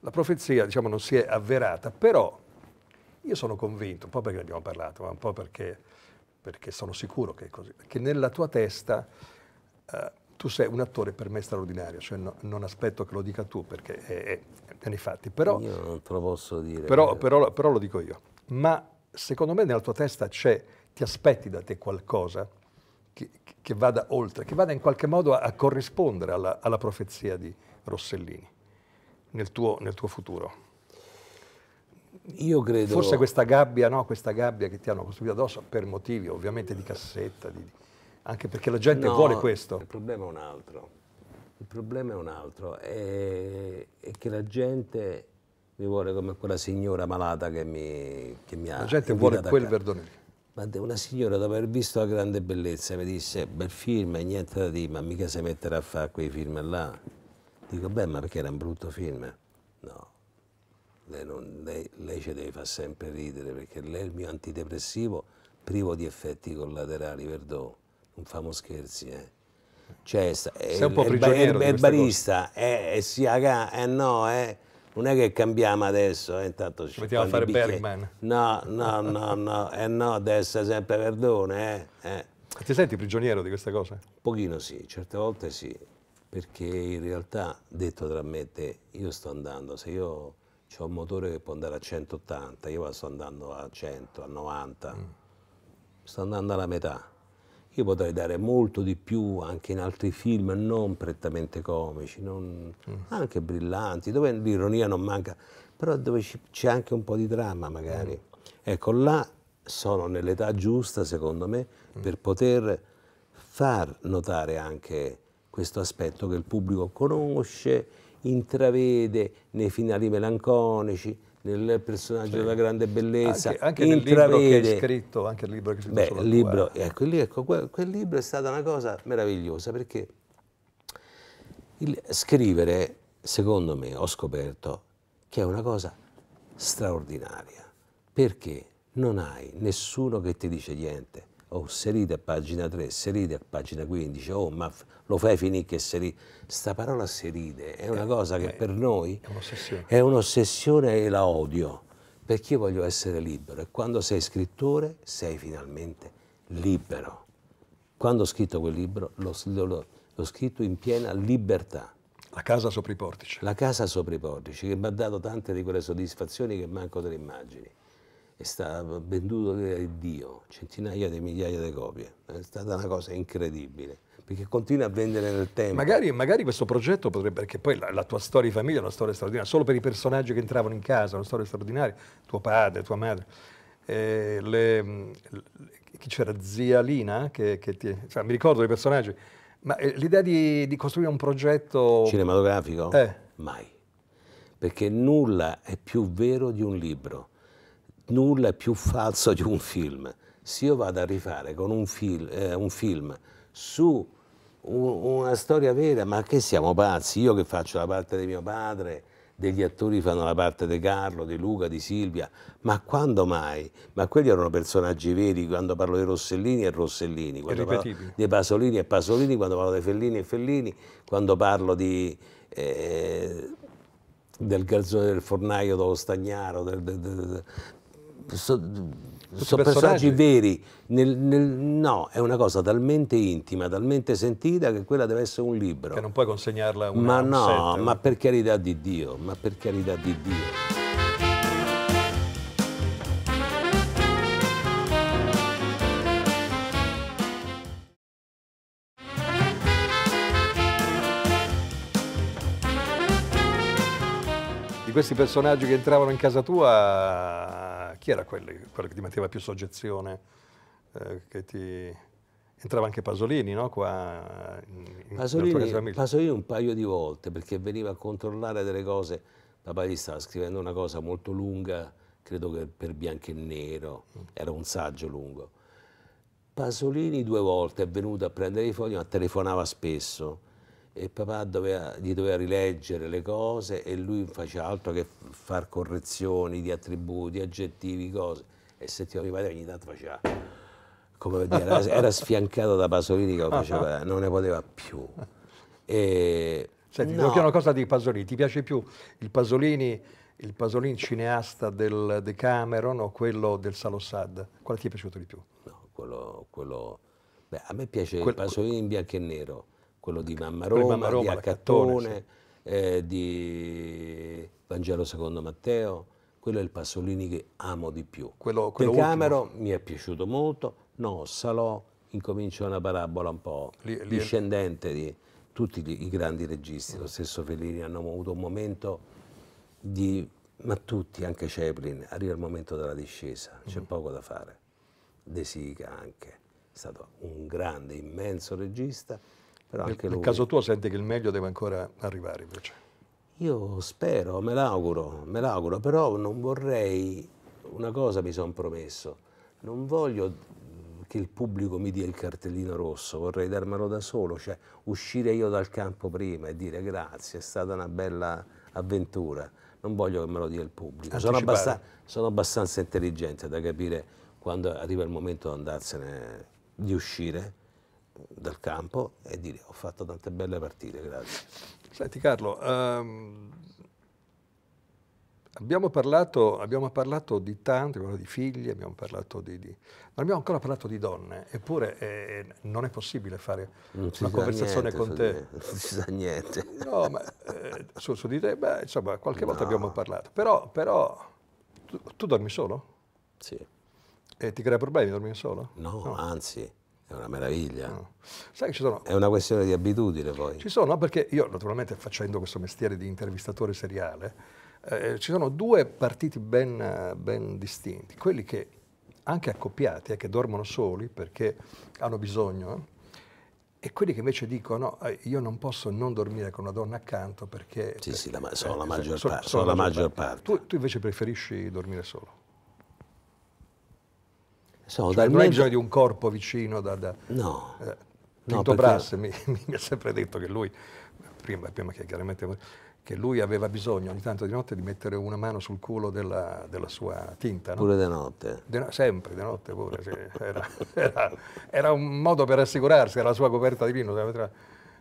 S1: La profezia, diciamo, non si è avverata, però io sono convinto, un po' perché ne abbiamo parlato, ma un po' perché, perché sono sicuro che è così, che nella tua testa eh, tu sei un attore per me straordinario, cioè no, non aspetto che lo dica tu perché è, è, è nei fatti, però... Io
S2: non te lo posso dire. Però,
S1: però, però lo dico io. Ma secondo me nella tua testa c'è, ti aspetti da te qualcosa che, che, vada oltre, che vada in qualche modo a, a corrispondere alla, alla, profezia di Rossellini nel tuo, nel tuo futuro. Io credo... Forse questa gabbia, no? questa gabbia che ti hanno costruito addosso per motivi ovviamente di cassetta, di... anche perché la gente no, vuole questo.
S2: Il problema è un altro. Il problema è un altro, è, è che la gente mi vuole come quella signora malata che mi, che mi ha... La gente vuole quel verdone una signora, dopo aver visto la grande bellezza, mi disse: Bel film, niente da dire, ma mica si metterà a fare quei film là. Dico: Beh, ma perché era un brutto film? No, lei, non, lei, lei ci deve far sempre ridere perché lei è il mio antidepressivo privo di effetti collaterali, Verdò, non famo scherzi, eh. Cioè, è, un po' prigioniero è, è, è barista, è, è siaga, eh no, eh. Non è che cambiamo adesso, eh, intanto ci mettiamo a fare Bergman. No, no, no, no, eh no, adesso è sempre perdone. eh. eh. Ti senti prigioniero di questa cosa? Un pochino sì, certe volte sì, perché in realtà, detto tra me te, io sto andando, se io c'è un motore che può andare a 180, io sto andando a 100, a 90, mm. sto andando alla metà. Io potrei dare molto di più anche in altri film non prettamente comici, non, mm. anche brillanti, dove l'ironia non manca, però dove c'è anche un po' di dramma magari. Mm. Ecco, là sono nell'età giusta, secondo me, mm. per poter far notare anche questo aspetto che il pubblico conosce intravede nei finali melanconici, nel personaggio sì. della grande bellezza. Anche, anche intravede. libro che hai scritto, anche il libro che hai scritto. Beh, libro, ecco, lì, ecco, quel, quel, libro è stata una cosa meravigliosa perché il, scrivere, secondo me, ho scoperto che è una cosa straordinaria perché non hai nessuno che ti dice niente. Oh, se ride a pagina 3, se ride a pagina 15, oh, ma lo fai finire che si ride. Sta parola si ride è una eh, cosa che per noi è un'ossessione. è e la odio, perché io voglio essere libero e quando sei scrittore sei finalmente libero. Quando ho scritto quel libro l'ho scritto in piena libertà. La casa sopra i portici. La casa sopra i portici, che mi ha dato tante di quelle soddisfazioni che manco te le immagini è stato venduto a Dio, centinaia di migliaia di copie. È stata
S1: una cosa incredibile, perché continua a vendere nel tempo. Magari, magari questo progetto potrebbe, perché poi la, la, tua storia di famiglia è una storia straordinaria, solo per i personaggi che entravano in casa, una storia straordinaria, tuo padre, tua madre. Eh, le, le, c'era zia Lina, che, che ti, cioè, mi ricordo dei personaggi, ma eh, l'idea di, di, costruire un progetto... Cinematografico?
S2: Eh. Mai. Perché nulla è più vero di un libro nulla è più falso di un film. Se io vado a rifare con un, fil, eh, un film su un, una storia vera, ma che siamo pazzi? Io che faccio la parte di mio padre, degli attori fanno la parte di Carlo, di Luca, di Silvia, ma quando mai? Ma quelli erano personaggi veri, quando parlo di Rossellini e Rossellini, quando parlo di Pasolini e Pasolini, quando parlo di Fellini e Fellini, quando parlo di, eh, del garzone del fornaio dello Stagnaro, del, del, so, so personaggi, veri. Nel, nel, no, è una cosa talmente intima, talmente sentita che quella deve essere un libro. Che non
S1: puoi consegnarla a una Ma no, set, ma eh.
S2: per carità di Dio, ma per carità di Dio.
S1: questi personaggi che entravano in casa tua chi era quello, quello che ti metteva più soggezione? Eh, che ti... Entrava anche Pasolini, no? Qua in,
S2: Pasolini, Pasolini
S1: un paio di volte perché veniva
S2: a controllare delle cose. Papà gli stava scrivendo una cosa molto lunga, credo che per bianco e nero, mm. era un saggio lungo. Pasolini due volte è venuto a prendere i fogli, ma telefonava spesso e papà doveva, gli doveva rileggere le cose e lui faceva altro che far correzioni di attributi, aggettivi, cose. E sentivo mio padre ogni tanto faceva, come dire, era, era sfiancato da Pasolini che faceva, non ne poteva più. E,
S1: Senti, no. una cosa di Pasolini, ti piace più il Pasolini, il Pasolini cineasta del De Cameron o quello del Salossad? Quale ti è piaciuto di più? No, quello, quello beh, a
S2: me piace Quel... il Pasolini in bianco e nero quello di Mamma Roma, Mamma Roma di Accattone, sì. eh, di Vangelo secondo Matteo, quello è il Pasolini che amo di più. Quello, quello Camero mi è piaciuto molto, no, Salò incomincia una parabola un po' lì, discendente lì. di tutti gli, i grandi registi, lo stesso Fellini, hanno avuto un momento di... ma tutti, anche Chaplin, arriva il momento della discesa, c'è mm. poco da fare. De Sica anche, è stato un grande, immenso regista però nel, lui... nel caso tuo sente che il meglio deve ancora arrivare invece? Io spero, me l'auguro, me l'auguro, però non vorrei, una cosa mi sono promesso, non voglio che il pubblico mi dia il cartellino rosso, vorrei darmelo da solo, cioè uscire io dal campo prima e dire grazie, è stata una bella avventura, non voglio che me lo dia il pubblico. Sono, abbast sono, abbastanza intelligente da capire quando arriva il momento di andarsene, di uscire
S1: dal campo e dire ho fatto tante belle partite, grazie. Senti Carlo, um, abbiamo, parlato, abbiamo, parlato, di tanti, di figli, abbiamo parlato di, di, non abbiamo ancora parlato di donne, eppure eh, eh non è possibile fare una conversazione niente, con te. Niente, non si sa
S2: niente. No, ma
S1: eh, su, su, di te, beh, insomma, qualche volta abbiamo parlato, però, però tu, tu dormi solo? Sì. E ti crea problemi dormire solo? No, no, anzi, è una meraviglia. No. Sai che ci sono... È
S2: una questione di abitudine poi. Ci
S1: sono, perché io naturalmente facendo questo mestiere di intervistatore seriale, eh, ci sono due partiti ben, ben distinti. Quelli che anche accoppiati, eh, che dormono soli perché hanno bisogno, e quelli che invece dicono no, eh, io non posso non dormire con una donna accanto perché... Sì, perché, sì, la, eh, sono, eh, la maggior, sono, sono, la maggior parte. parte. Tu, tu invece preferisci dormire solo
S2: sono cioè, talmente... Non hai bisogno di
S1: un corpo vicino da... da no. Eh, Pinto no, perché... mi, mi, ha sempre detto che lui, prima, prima che chiaramente... che lui aveva bisogno ogni tanto di notte di mettere una mano sul culo della, della sua tinta. No? Pure di notte. De, sempre, di notte pure. Sì. Era, era, era, un modo per assicurarsi, era la sua coperta di vino. Cioè,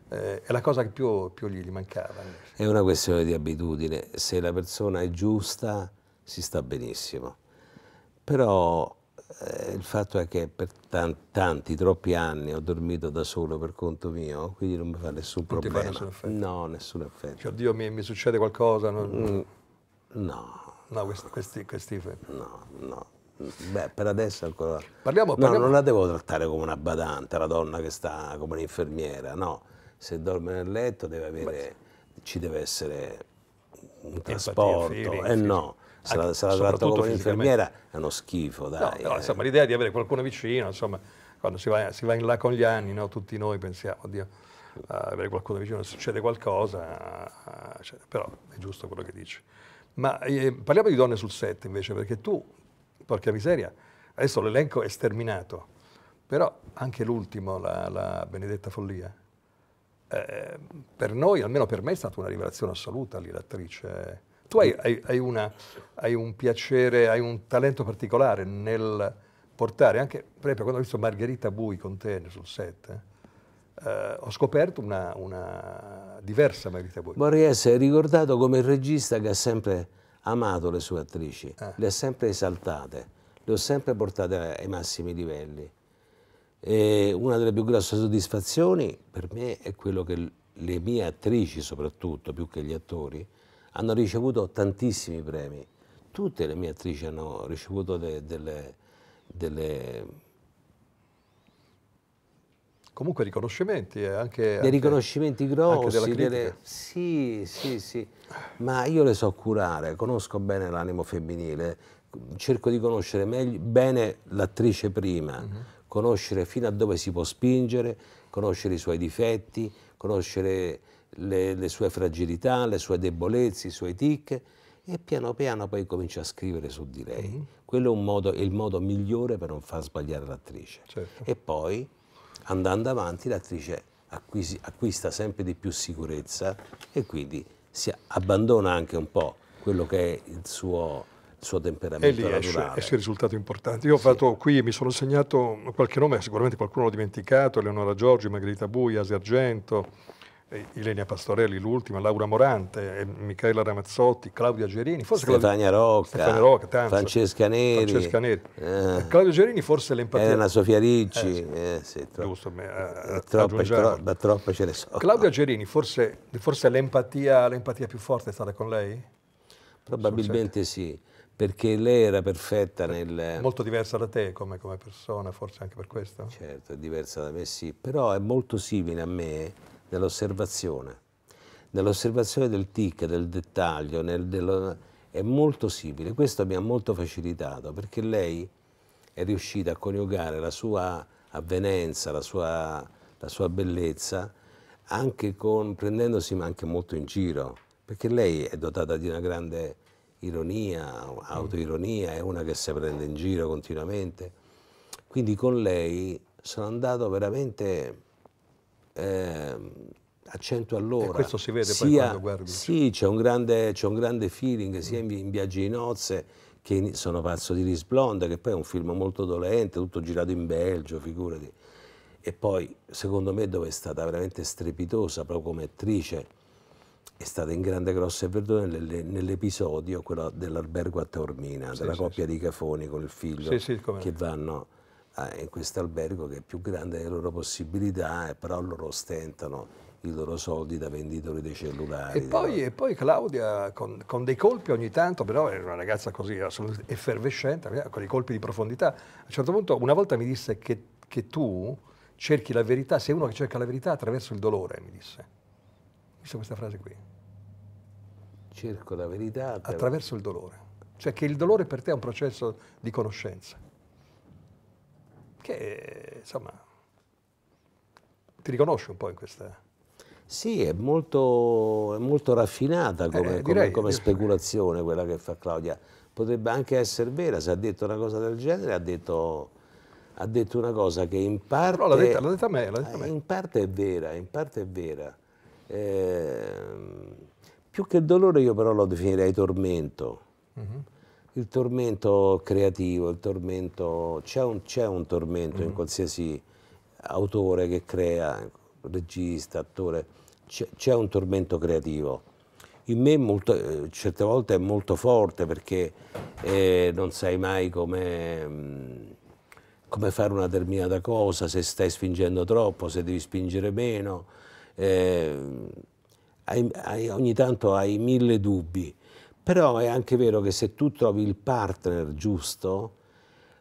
S1: eh, è la cosa che più, più gli, gli mancava.
S2: È una questione di abitudine. Se la persona è giusta, si sta benissimo. Però eh, il fatto è che per tanti, tanti, troppi anni ho dormito da solo per conto mio, quindi non mi fa nessun non problema. Fa nessun effetto. No, nessun effetto.
S1: Cioè, oddio, mi, mi succede qualcosa? Non... Mm, no. No, questi, questi, questi... No,
S2: no. Beh, per adesso ancora. Parliamo, parliamo... No, non la devo trattare come una badante, la donna che sta come un'infermiera, no. Se dorme nel letto deve avere... Beh. ci deve essere un trasporto. E eh no se la trattato come un'infermiera,
S1: è uno schifo, dai. No, però, eh. insomma, l'idea di avere qualcuno vicino, insomma, quando si va, si va in là con gli anni, no? tutti noi pensiamo, oddio, uh, avere qualcuno vicino, succede qualcosa, uh, cioè, però è giusto quello che dici. Ma eh, parliamo di donne sul set invece, perché tu, porca miseria, adesso l'elenco è sterminato, però anche l'ultimo, la, la Benedetta Follia, eh, per noi, almeno per me, è stata una rivelazione assoluta lì l'attrice. Tu hai, hai, hai, una, hai, un piacere, hai un talento particolare nel portare, anche per esempio quando ho visto Margherita Bui con te sul set, eh, eh, ho scoperto una, una, diversa Margherita Bui.
S2: Vorrei essere ricordato come il regista che ha sempre amato le sue attrici, eh. le ha sempre esaltate, le ho sempre portate ai massimi livelli. E una delle più grosse soddisfazioni per me è quello che le mie attrici soprattutto, più che gli attori, hanno ricevuto tantissimi premi. Tutte le mie attrici hanno ricevuto
S1: de, delle, delle comunque riconoscimenti e eh, anche, anche... Dei riconoscimenti grossi, anche delle, sì, sì, sì,
S2: ma io le so curare, conosco bene l'animo femminile, cerco di conoscere meglio, bene l'attrice prima, mm -hmm. conoscere fino a dove si può spingere, conoscere i suoi difetti, conoscere le, le sue fragilità, le sue debolezze, i suoi tic e piano piano poi comincia a scrivere su di lei. mm Quello è, modo, è, il modo migliore per non far sbagliare l'attrice. Certo. E poi, andando avanti, l'attrice acquisi, acquista sempre di più sicurezza e quindi si abbandona anche un po' quello che è il suo, il suo temperamento e lì naturale. Esce,
S1: il risultato importante. Io ho sì. fatto qui, mi sono segnato qualche nome, sicuramente qualcuno l'ho dimenticato, Eleonora Giorgi, Margherita Buia, Sergento, eh, Ilenia Pastorelli, l'ultima, Laura Morante, eh, Michela Ramazzotti, Claudia Gerini, forse Stefania Rocca, Stefania Rocca tanto, Francesca
S2: Neri, Francesca Neri. Eh, Claudia Gerini forse l'empatia. Elena Sofia Ricci, eh, sì. Eh, sì, giusto, da,
S1: eh, troppe, tro, da troppe ce ne so. Claudia Gerini, forse, forse l'empatia, l'empatia, più forte è stata con lei? Probabilmente
S2: sì, perché lei era perfetta nel...
S1: Molto diversa da te come, come persona, forse anche per questo? Certo,
S2: è diversa da me sì, però è molto simile a me nell'osservazione, nell'osservazione del tic, del dettaglio, nel, dello, è molto simile. Questo mi ha molto facilitato perché lei è riuscita a coniugare la sua avvenenza, la sua, la sua bellezza, anche con, prendendosi anche molto in giro, perché lei è dotata di una grande ironia, autoironia, è una che si prende in giro continuamente. Quindi con lei sono andato veramente eh, a 100 all'ora. E questo si vede sia, poi quando guardi. Sì, c'è un, grande, un grande feeling sia in, in Viaggi di nozze che in, Sono pazzo di Lis Blonde, che poi è un film molto dolente, tutto girato in Belgio, figurati. E poi, secondo me, dove è stata veramente strepitosa proprio come attrice, è stata in grande grossa perdone nell'episodio, quello dell'albergo a Taormina, sì, della sì, coppia sì. di Cafoni con il figlio che vanno in questo albergo che è più grande delle loro possibilità, eh, però loro ostentano i loro soldi da venditori dei cellulari. E poi,
S1: e poi Claudia con, con, dei colpi ogni tanto, però era una ragazza così effervescente, eh, con dei colpi di profondità, a un certo punto una volta mi disse che, che tu cerchi la verità, sei uno che cerca la verità attraverso il dolore, mi disse. Visto questa frase qui? Cerco la verità attraverso il dolore. Cioè che il dolore per te è un processo di conoscenza che insomma ti riconosci un po' in questa...
S2: Sì, è molto, è molto raffinata eh, come, eh, direi, come, come speculazione quella che fa Claudia. Potrebbe anche essere vera, se ha detto una cosa del genere, ha detto, ha detto una cosa che in parte... Però l'ha detta, l'ha detta me, l'ha detta me. Eh, in parte è vera, in parte è vera. Eh, più che dolore io però lo definirei tormento. Mm -hmm il tormento creativo, il tormento, c'è un, un, tormento mm. in qualsiasi autore che crea, regista, attore, c'è un tormento creativo. In me molto, eh, certe volte è molto forte perché eh, non sai mai come, mm, come, fare una determinata cosa, se stai spingendo troppo, se devi spingere meno. Eh, hai, hai, ogni tanto hai mille dubbi. Però è anche vero che se tu trovi il partner giusto,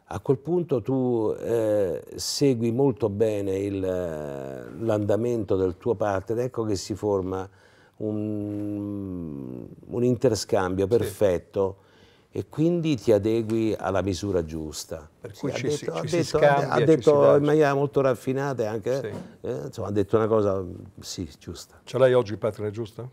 S2: a quel punto tu eh, segui molto bene eh, l'andamento del tuo partner, ecco che si forma un, un interscambio perfetto sì. e quindi ti adegui alla misura giusta. Per cui sì, ci, ha detto, ci ha detto, scambia, ha detto in maniera molto raffinata anche, sì. eh, insomma, ha detto una cosa, sì, giusta.
S1: Ce l'hai oggi il partner giusto?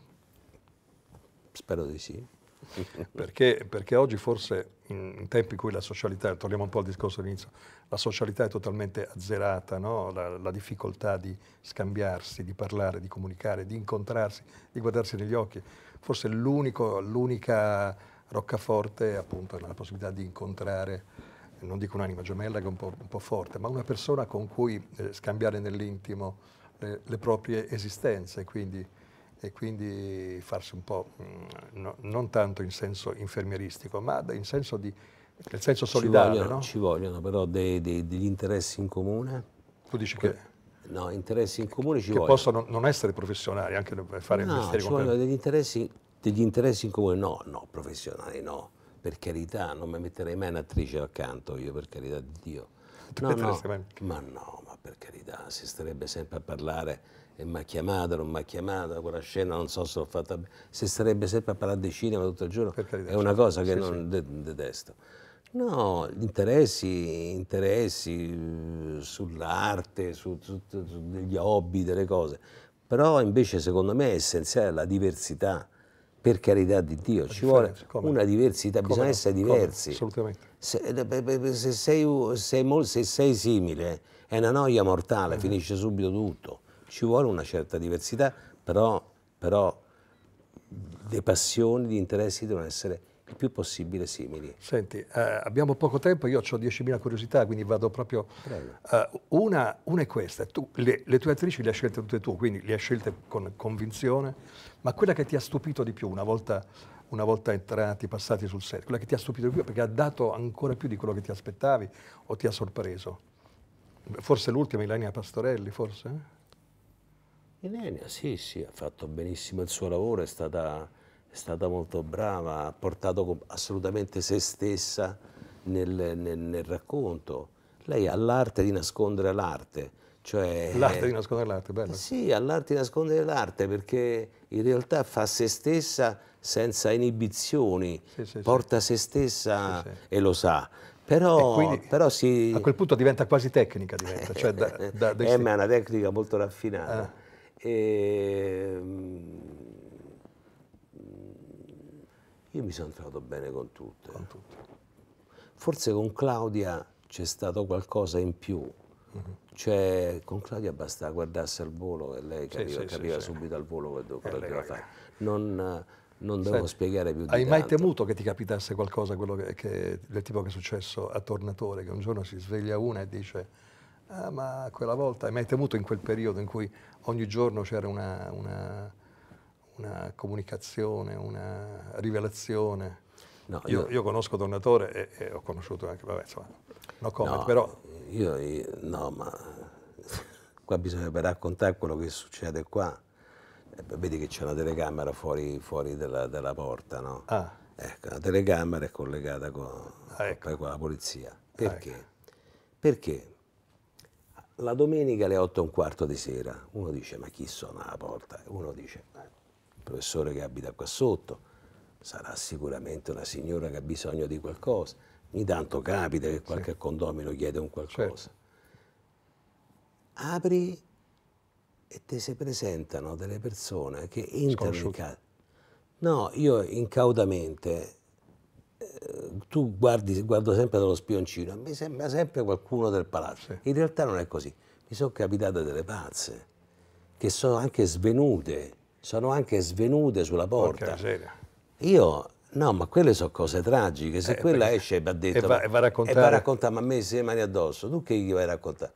S2: Spero di sì.
S1: perché, perché, oggi forse in tempi in cui la socialità, torniamo un po' al discorso all'inizio, la socialità è totalmente azzerata, no? la, la, difficoltà di scambiarsi, di parlare, di comunicare, di incontrarsi, di guardarsi negli occhi, forse l'unica roccaforte è appunto, la possibilità di incontrare non dico un'anima gemella che è un po', un po forte, ma una persona con cui eh, scambiare nell'intimo le, eh, le proprie esistenze, quindi e quindi farsi un po', mm, no, non tanto in senso infermieristico, ma in senso di, nel senso solidale. Ci vogliono, no? ci vogliono però dei, dei, degli interessi in comune. Tu dici que- che...
S2: No, interessi in comune ci che vogliono. Che possono
S1: non essere professionali, anche fare no, mestieri ci vogliono degli interessi,
S2: degli interessi in comune, no, no, professionali no, per carità, non mi metterei mai un'attrice accanto io, per carità di Dio. No, no, ma no, ma per carità, si starebbe sempre a parlare e mi ha chiamato, non mi ha chiamato, quella scena non so se l'ho fatta bene, se sarebbe sempre a parlare di cinema tutto il giorno è una certo. cosa che sì, non sì. detesto. No, gli interessi, interessi eh, sull'arte, su, su, su degli hobby, delle cose, però invece secondo me è essenziale la diversità, per carità di Dio, ci vuole come? una diversità, come? bisogna essere diversi. Come? Assolutamente. Se, eh, se, sei, se sei simile è una noia mortale, mm. finisce subito tutto ci vuole una certa diversità, però, però le passioni, gli interessi devono essere il più possibile simili.
S1: Senti, eh, abbiamo poco tempo, io ho 10.000 curiosità, quindi vado proprio... Eh, una, una, è questa, tu, le, le, tue attrici le hai scelte tutte tu, quindi le hai scelte con convinzione, ma quella che ti ha stupito di più una volta, una volta entrati, passati sul set, quella che ti ha stupito di più perché ha dato ancora più di quello che ti aspettavi o ti ha sorpreso? Forse l'ultima, Ilania Pastorelli, forse?
S2: Ilenia sì, sì, ha fatto benissimo il suo lavoro, è stata, è stata molto brava, ha portato assolutamente se stessa nel, nel, nel racconto. Lei ha l'arte di nascondere l'arte. Cioè, l'arte di
S1: nascondere l'arte, bello.
S2: Sì, ha l'arte di nascondere l'arte perché in realtà fa se stessa senza inibizioni, sì, sì, porta sì. se stessa e lo sa. Però, quindi,
S1: però si... a quel punto diventa quasi tecnica, diventa, cioè da, da, da... Eh, è una
S2: tecnica molto raffinata. Ah e, ehm, io mi sono trovato bene con tutte. con tutte. Forse con Claudia c'è stato qualcosa in più. Mm-hmm. Cioè, con Claudia basta guardarsi al volo e lei capiva, sì, sì, capiva sì, subito al volo quello eh, che doveva fare. Non, non devo Senti, spiegare più di Hai tanto. mai
S1: temuto che ti capitasse qualcosa che, che, del tipo che è successo a Tornatore, che un giorno si sveglia una e dice ah ma quella volta, hai mai temuto in quel periodo in cui ogni giorno c'era una, una, una, comunicazione, una rivelazione. No, io, io, io, conosco Donatore e, e, ho conosciuto anche, vabbè, insomma, no comment, no, però... Io, io, no, ma qua bisogna
S2: raccontare quello che succede qua. Eh, vedi che c'è una telecamera fuori, fuori della, della, porta, no? Ah. Ecco, la telecamera è collegata con, ah, ecco. con la polizia. Ah, Perché? Ah, ecco. Perché la domenica alle 8 e un quarto di sera. Uno dice, ma chi sono alla porta? Uno dice, eh, il professore che abita qua sotto, sarà sicuramente una signora che ha bisogno di qualcosa. Ogni tanto capita che qualche sì. condomino chiede un qualcosa. Certo. Apri e te si presentano delle persone che entrano in casa. No, io incautamente eh, tu guardi, guardo sempre dallo spioncino, mi sembra sempre qualcuno del palazzo. Sì. In realtà non è così. Mi sono capitate delle pazze che sono anche svenute, sono anche svenute sulla porta. Io, no, ma quelle sono cose tragiche. Se eh, quella esce mi detto, e va, va a raccontare. E va a raccontare, ma a me si rimane addosso, tu che gli vai a raccontare?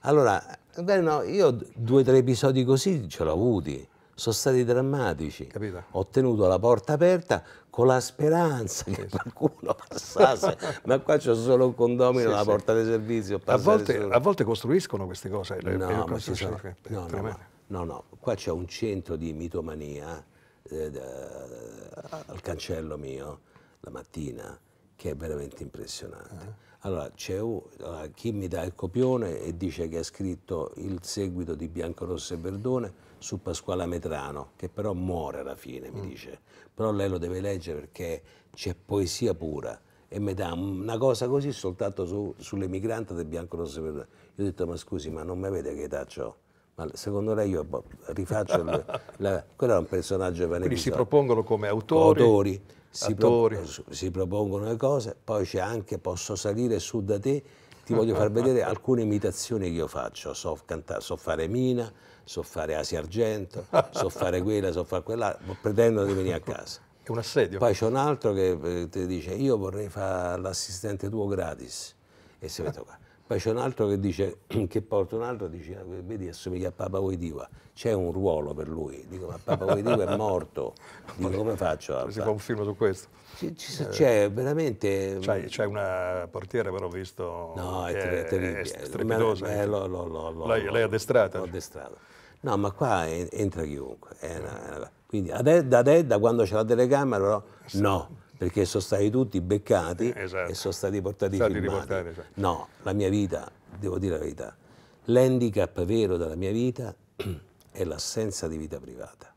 S2: Allora, beh, no, io due o tre episodi così ce l'ho avuti sono stati drammatici. Capito? Ho tenuto la porta aperta con la speranza che qualcuno passasse, ma qua c'è solo un condomino, sì, la porta sì. di servizio. A volte, a volte,
S1: costruiscono queste cose. Le, no, ma ci sono... no, no,
S2: no, no, qua c'è un centro di mitomania eh, al cancello mio la mattina che è veramente impressionante. uh Allora, c'è allora, chi mi dà il copione e dice che ha scritto il seguito di Bianco Rosso e Verdone su Pasquale Metrano, che però muore alla fine, mi mm. dice. Però lei lo deve leggere perché c'è poesia pura. E mi dà una cosa così soltanto su, sull'emigrante del Bianco Rosso. Io ho detto, ma scusi, ma non mi vede che età ho? Ma secondo lei io boh, rifaccio... il, la, quello era un personaggio Quindi episodio. si propongono come autori. autori si, pro, si propongono le cose, poi c'è anche posso salire su da te, ti voglio far vedere alcune imitazioni che io faccio, so, cantare, so fare Mina, so fare Asia Argento, so fare quella, so fare quella, pretendono di venire a casa. È un assedio. Poi c'è un altro che eh, ti dice io vorrei fare l'assistente tuo gratis e si mette qua. Poi c'è un altro che dice che porta un altro dice eh, vedi assomiglia a Papa Voidiva, c'è un ruolo per lui. Dico ma Papa Voidiva è morto, dico come
S1: faccio? Alba? Si conferma su questo. Eh. C'è veramente... Mm, c'è una portiera però visto... No, è, è, è, è strepitosa. lei è addestrata. L'ho
S2: addestrata. No, ma qua entra chiunque. Una... Eh, eh, Quindi adè, da, adè, da quando c'è la telecamera, però no, perché sono stati tutti beccati eh, esatto. e sono stati portati stati filmati. Esatto. No, la mia vita, devo dire la verità, l'handicap vero della mia vita è l'assenza di vita privata.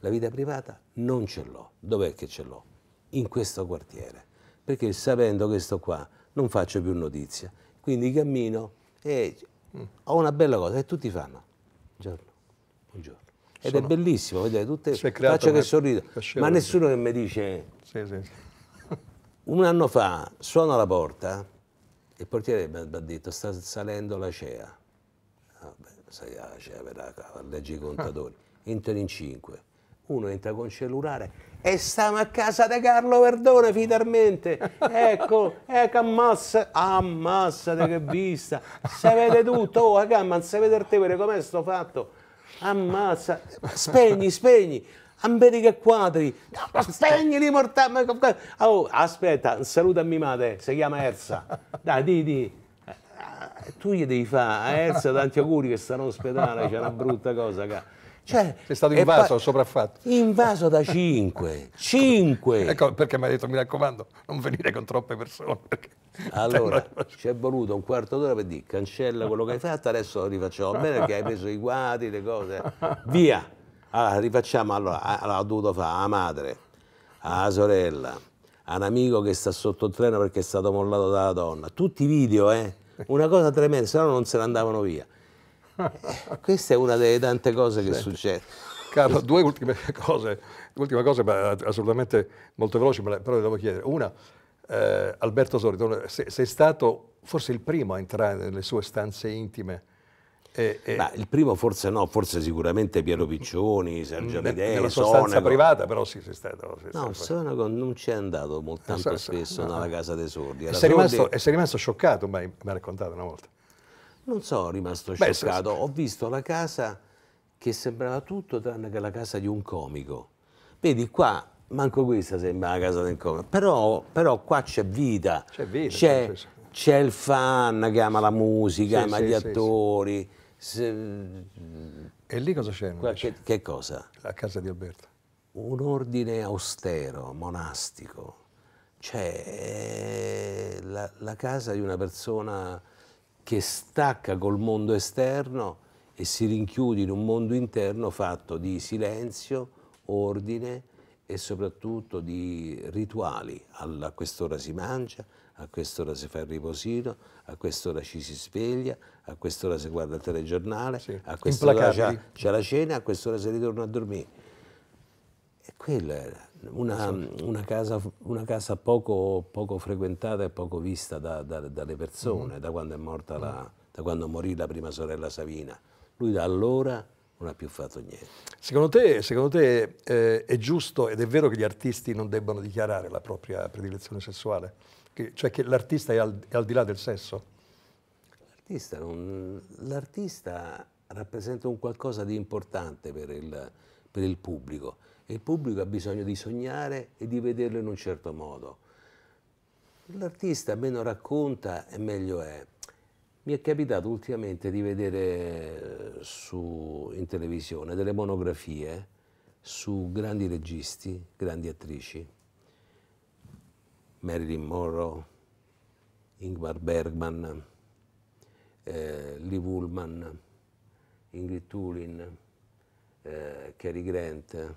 S2: La vita privata non ce l'ho. Dov'è che ce l'ho? In questo quartiere. Perché sapendo che sto qua non faccio più notizia. Quindi cammino e mm. ho una bella cosa che tutti fanno. Buongiorno. Ed Sono... è bellissimo vedere tutte le facce che sorrido. ma nessuno che mi dice... Sì, sì. Un anno fa suona la porta e il portiere mi ha detto sta salendo la CEA. Vabbè, ah, sai, ah, la CEA verrà a ah, legge i contatori. Ah. Entrano in 5 uno entra con cellulare e stiamo a casa di Carlo Verdone fidarmente ecco ecco ammassa ammassate che vista se vede tutto oh raga ma non si vede il tevere com'è sto fatto ammazza, spegni, spegni. amberi che Quadri, no, spegni di mortale. Oh, aspetta, a mia madre, si chiama Erza. Dai, di, di. Eh, tu gli devi fare a eh, Ersa tanti auguri che sta in ospedale, c'è una brutta cosa. Cara. Cioè,
S1: è stato invaso, pa- sopraffatto.
S2: Invaso da cinque.
S1: cinque! Ecco perché mi ha detto, mi raccomando, non venire con troppe persone. Allora,
S2: ci è voluto un quarto d'ora per dire, cancella quello che hai fatto, adesso lo rifacciamo bene perché hai preso i quadri, le cose. Via! Allora, rifacciamo, allora, allora ho dovuto fare alla madre, alla sorella, a un amico che sta sotto il treno perché è stato mollato dalla donna. Tutti i video, eh? Una cosa tremenda, se no non se ne andavano via. Questa
S1: è una delle tante cose che Senti. succede. Carlo, due ultime cose, l'ultima cosa ma assolutamente molto veloce, ma però le devo chiedere. Una, eh, Alberto Sori, sei, stato forse il primo a entrare nelle sue stanze intime. Eh, eh. Ma il primo
S2: forse no, forse sicuramente Piero Piccioni, Sergio Medei, Nella sua stanza privata però sì, sei stato... Sei no, Sonaco non ci è andato molto ah, tanto spesso no. nella ah. casa dei sordi. E sei, rimasto, sordi... e sei
S1: rimasto scioccato, mi ha raccontato una volta. Non so,
S2: rimasto Beh, scioccato, ho visto la casa che sembrava tutto tranne che la casa di un comico. Vedi qua, manco questa sembra la casa del comico, però, però qua c'è vita, c'è, il fan che ama la musica, sì, ama sì, gli attori. Sì, e lì cosa c'è? Che, che cosa? La casa di Alberto. Un ordine austero, monastico. Cioè, la, la casa di una persona che stacca col mondo esterno e si rinchiude in un mondo interno fatto di silenzio, ordine e soprattutto di rituali. A quest'ora si mangia, a quest'ora si fa il riposino, a quest'ora ci si sveglia, a quest'ora si guarda il telegiornale, sì. a quest'ora c'è la cena, a quest'ora si ritorna a dormire. E quella era una, una, casa, una casa poco, poco, frequentata e poco vista da, da, dalle persone, mm. da quando è morta la, mm. da quando morì la prima sorella Savina. Lui da
S1: allora
S2: non ha più fatto niente.
S1: Secondo te, secondo te eh, è giusto ed è vero che gli artisti non debbano dichiarare la propria predilezione sessuale? Che, cioè che l'artista è, è al, di là del sesso? L'artista, rappresenta
S2: un qualcosa di importante per il, per il pubblico e il pubblico ha bisogno di sognare e di vederlo in un certo modo. L'artista meno racconta e meglio è. Mi è capitato ultimamente di vedere eh, su, in televisione delle monografie su grandi registi, grandi attrici, Marilyn Monroe, Ingmar Bergman, eh, Liv Ullman, Ingrid Tulin, eh, Cary Grant,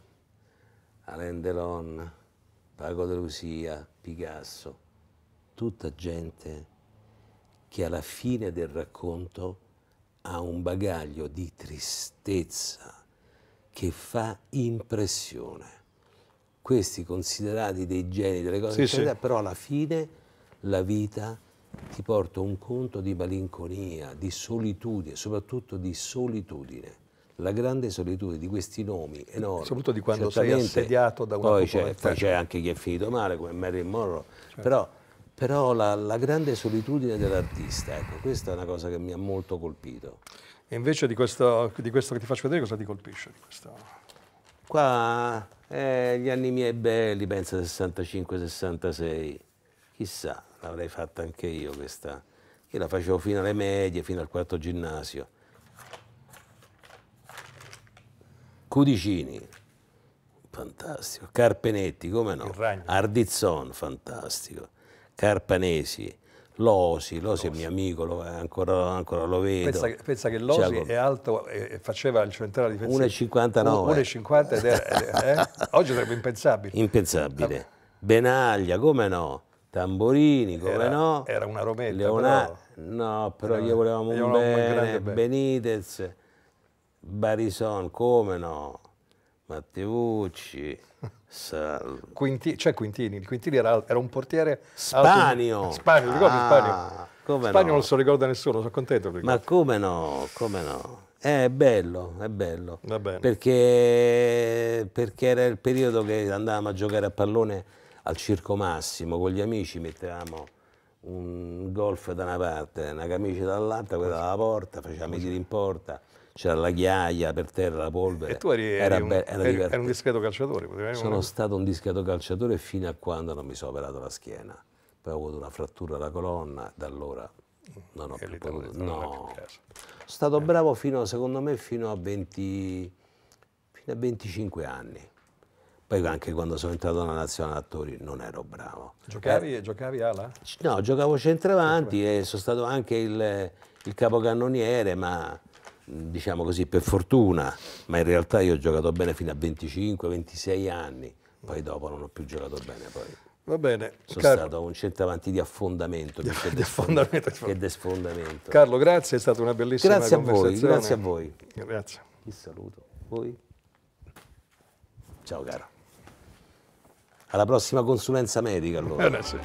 S2: Alain Delon, Paco de Lucia, Picasso, tutta gente che alla fine del racconto ha un bagaglio di tristezza che fa impressione. Questi considerati dei geni delle cose, sì, sì. però alla fine la vita ti porta un conto di malinconia, di solitudine, soprattutto di solitudine la grande solitudine di questi nomi enormi. Soprattutto di quando sei assediato da una poi c'è, poi c'è anche chi è finito male, come Marilyn Monroe, certo. però, però la, la, grande
S1: solitudine dell'artista, ecco, questa è una cosa che mi ha molto colpito. E invece di questo, di questo che ti faccio vedere cosa ti colpisce? Di
S2: Qua eh, gli anni miei belli, pensa 65-66, chissà, l'avrei fatta anche io questa. Io la facevo fino alle medie, fino al quarto ginnasio Cudicini, fantastico, Carpenetti, come no, Ardizzon, fantastico, Carpanesi, Losi, Losi, è mio amico, lo, ancora, ancora, lo vedo. Pensa, pensa che Losi Giacomo. è
S1: alto e faceva il centrale difensivo. 1,59. 1,50 ed era, eh? oggi sarebbe impensabile.
S2: Impensabile. Benaglia, come no? Tamborini, come era, no? Era una rometta. Leonardo, però... no, però gli volevamo un, bene, un bene, Benitez. Barison, come no? Matteucci, Sal...
S1: Quinti, cioè Quintini, il Quintini era, era un portiere... Spanio! Alto, Spanio, ricordi ah, Spanio? Spanio no? non se lo ricorda nessuno, sono contento. Ma come no, come no? è
S2: bello, è bello, perché, perché era il periodo che andavamo a giocare a pallone al Circo Massimo, con gli amici mettevamo un golf da una parte, una camicia dall'altra, quella dalla porta, facevamo i tiri in porta c'era la ghiaia per terra, la polvere. E tu eri, era un, be- era eri, eri un
S1: discreto calciatore?
S2: Potevi... Sono stato un discreto calciatore fino a quando non mi sono operato la schiena. Poi ho avuto una frattura alla colonna, da allora non ho e più potuto. Detto, no, sono stato eh. bravo fino, secondo me fino a, 20, fino a 25 anni. Poi anche quando sono entrato nella nazionale attori non ero bravo.
S1: Giocavi, eh, giocavi ala?
S2: No, giocavo centravanti e sono stato anche il, il capocannoniere, ma diciamo così, per fortuna, ma in realtà io ho giocato bene fino a 25-26 anni, poi dopo non ho più giocato bene. Poi.
S1: Va bene. Sono Car- stato
S2: un centravanti di affondamento, di, che di affondamento che di sfondamento. Carlo,
S1: grazie, è stata una bellissima grazie conversazione. A voi, grazie a voi. Grazie. Vi saluto. Voi. Ciao caro.
S2: Alla prossima consulenza medica allora. Eh, sì.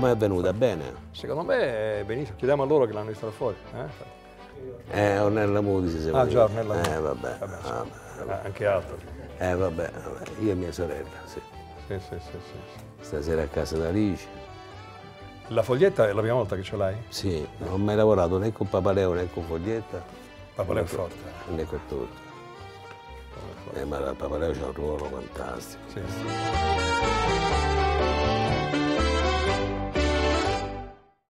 S2: Come è avvenuta? Bene?
S1: Secondo me è benissimo, chiediamo a loro che l'hanno vista fuori.
S2: Eh? Eh, Ornella Mudisi se Ah già, Ornella Mudisi. Eh vabbè. vabbè, vabbè, vabbè. Eh, anche altro. Eh vabbè, io e mia sorella, sì.
S1: Sì, sì, sì, sì.
S2: Stasera a casa da Alice.
S1: La foglietta è la prima volta che ce l'hai?
S2: Sì, non ho mai lavorato né con Papaleo né con Foglietta. Papaleo è forte. Né con tutto. Eh, ma Papaleo c'ha un ruolo fantastico. Sì, sì.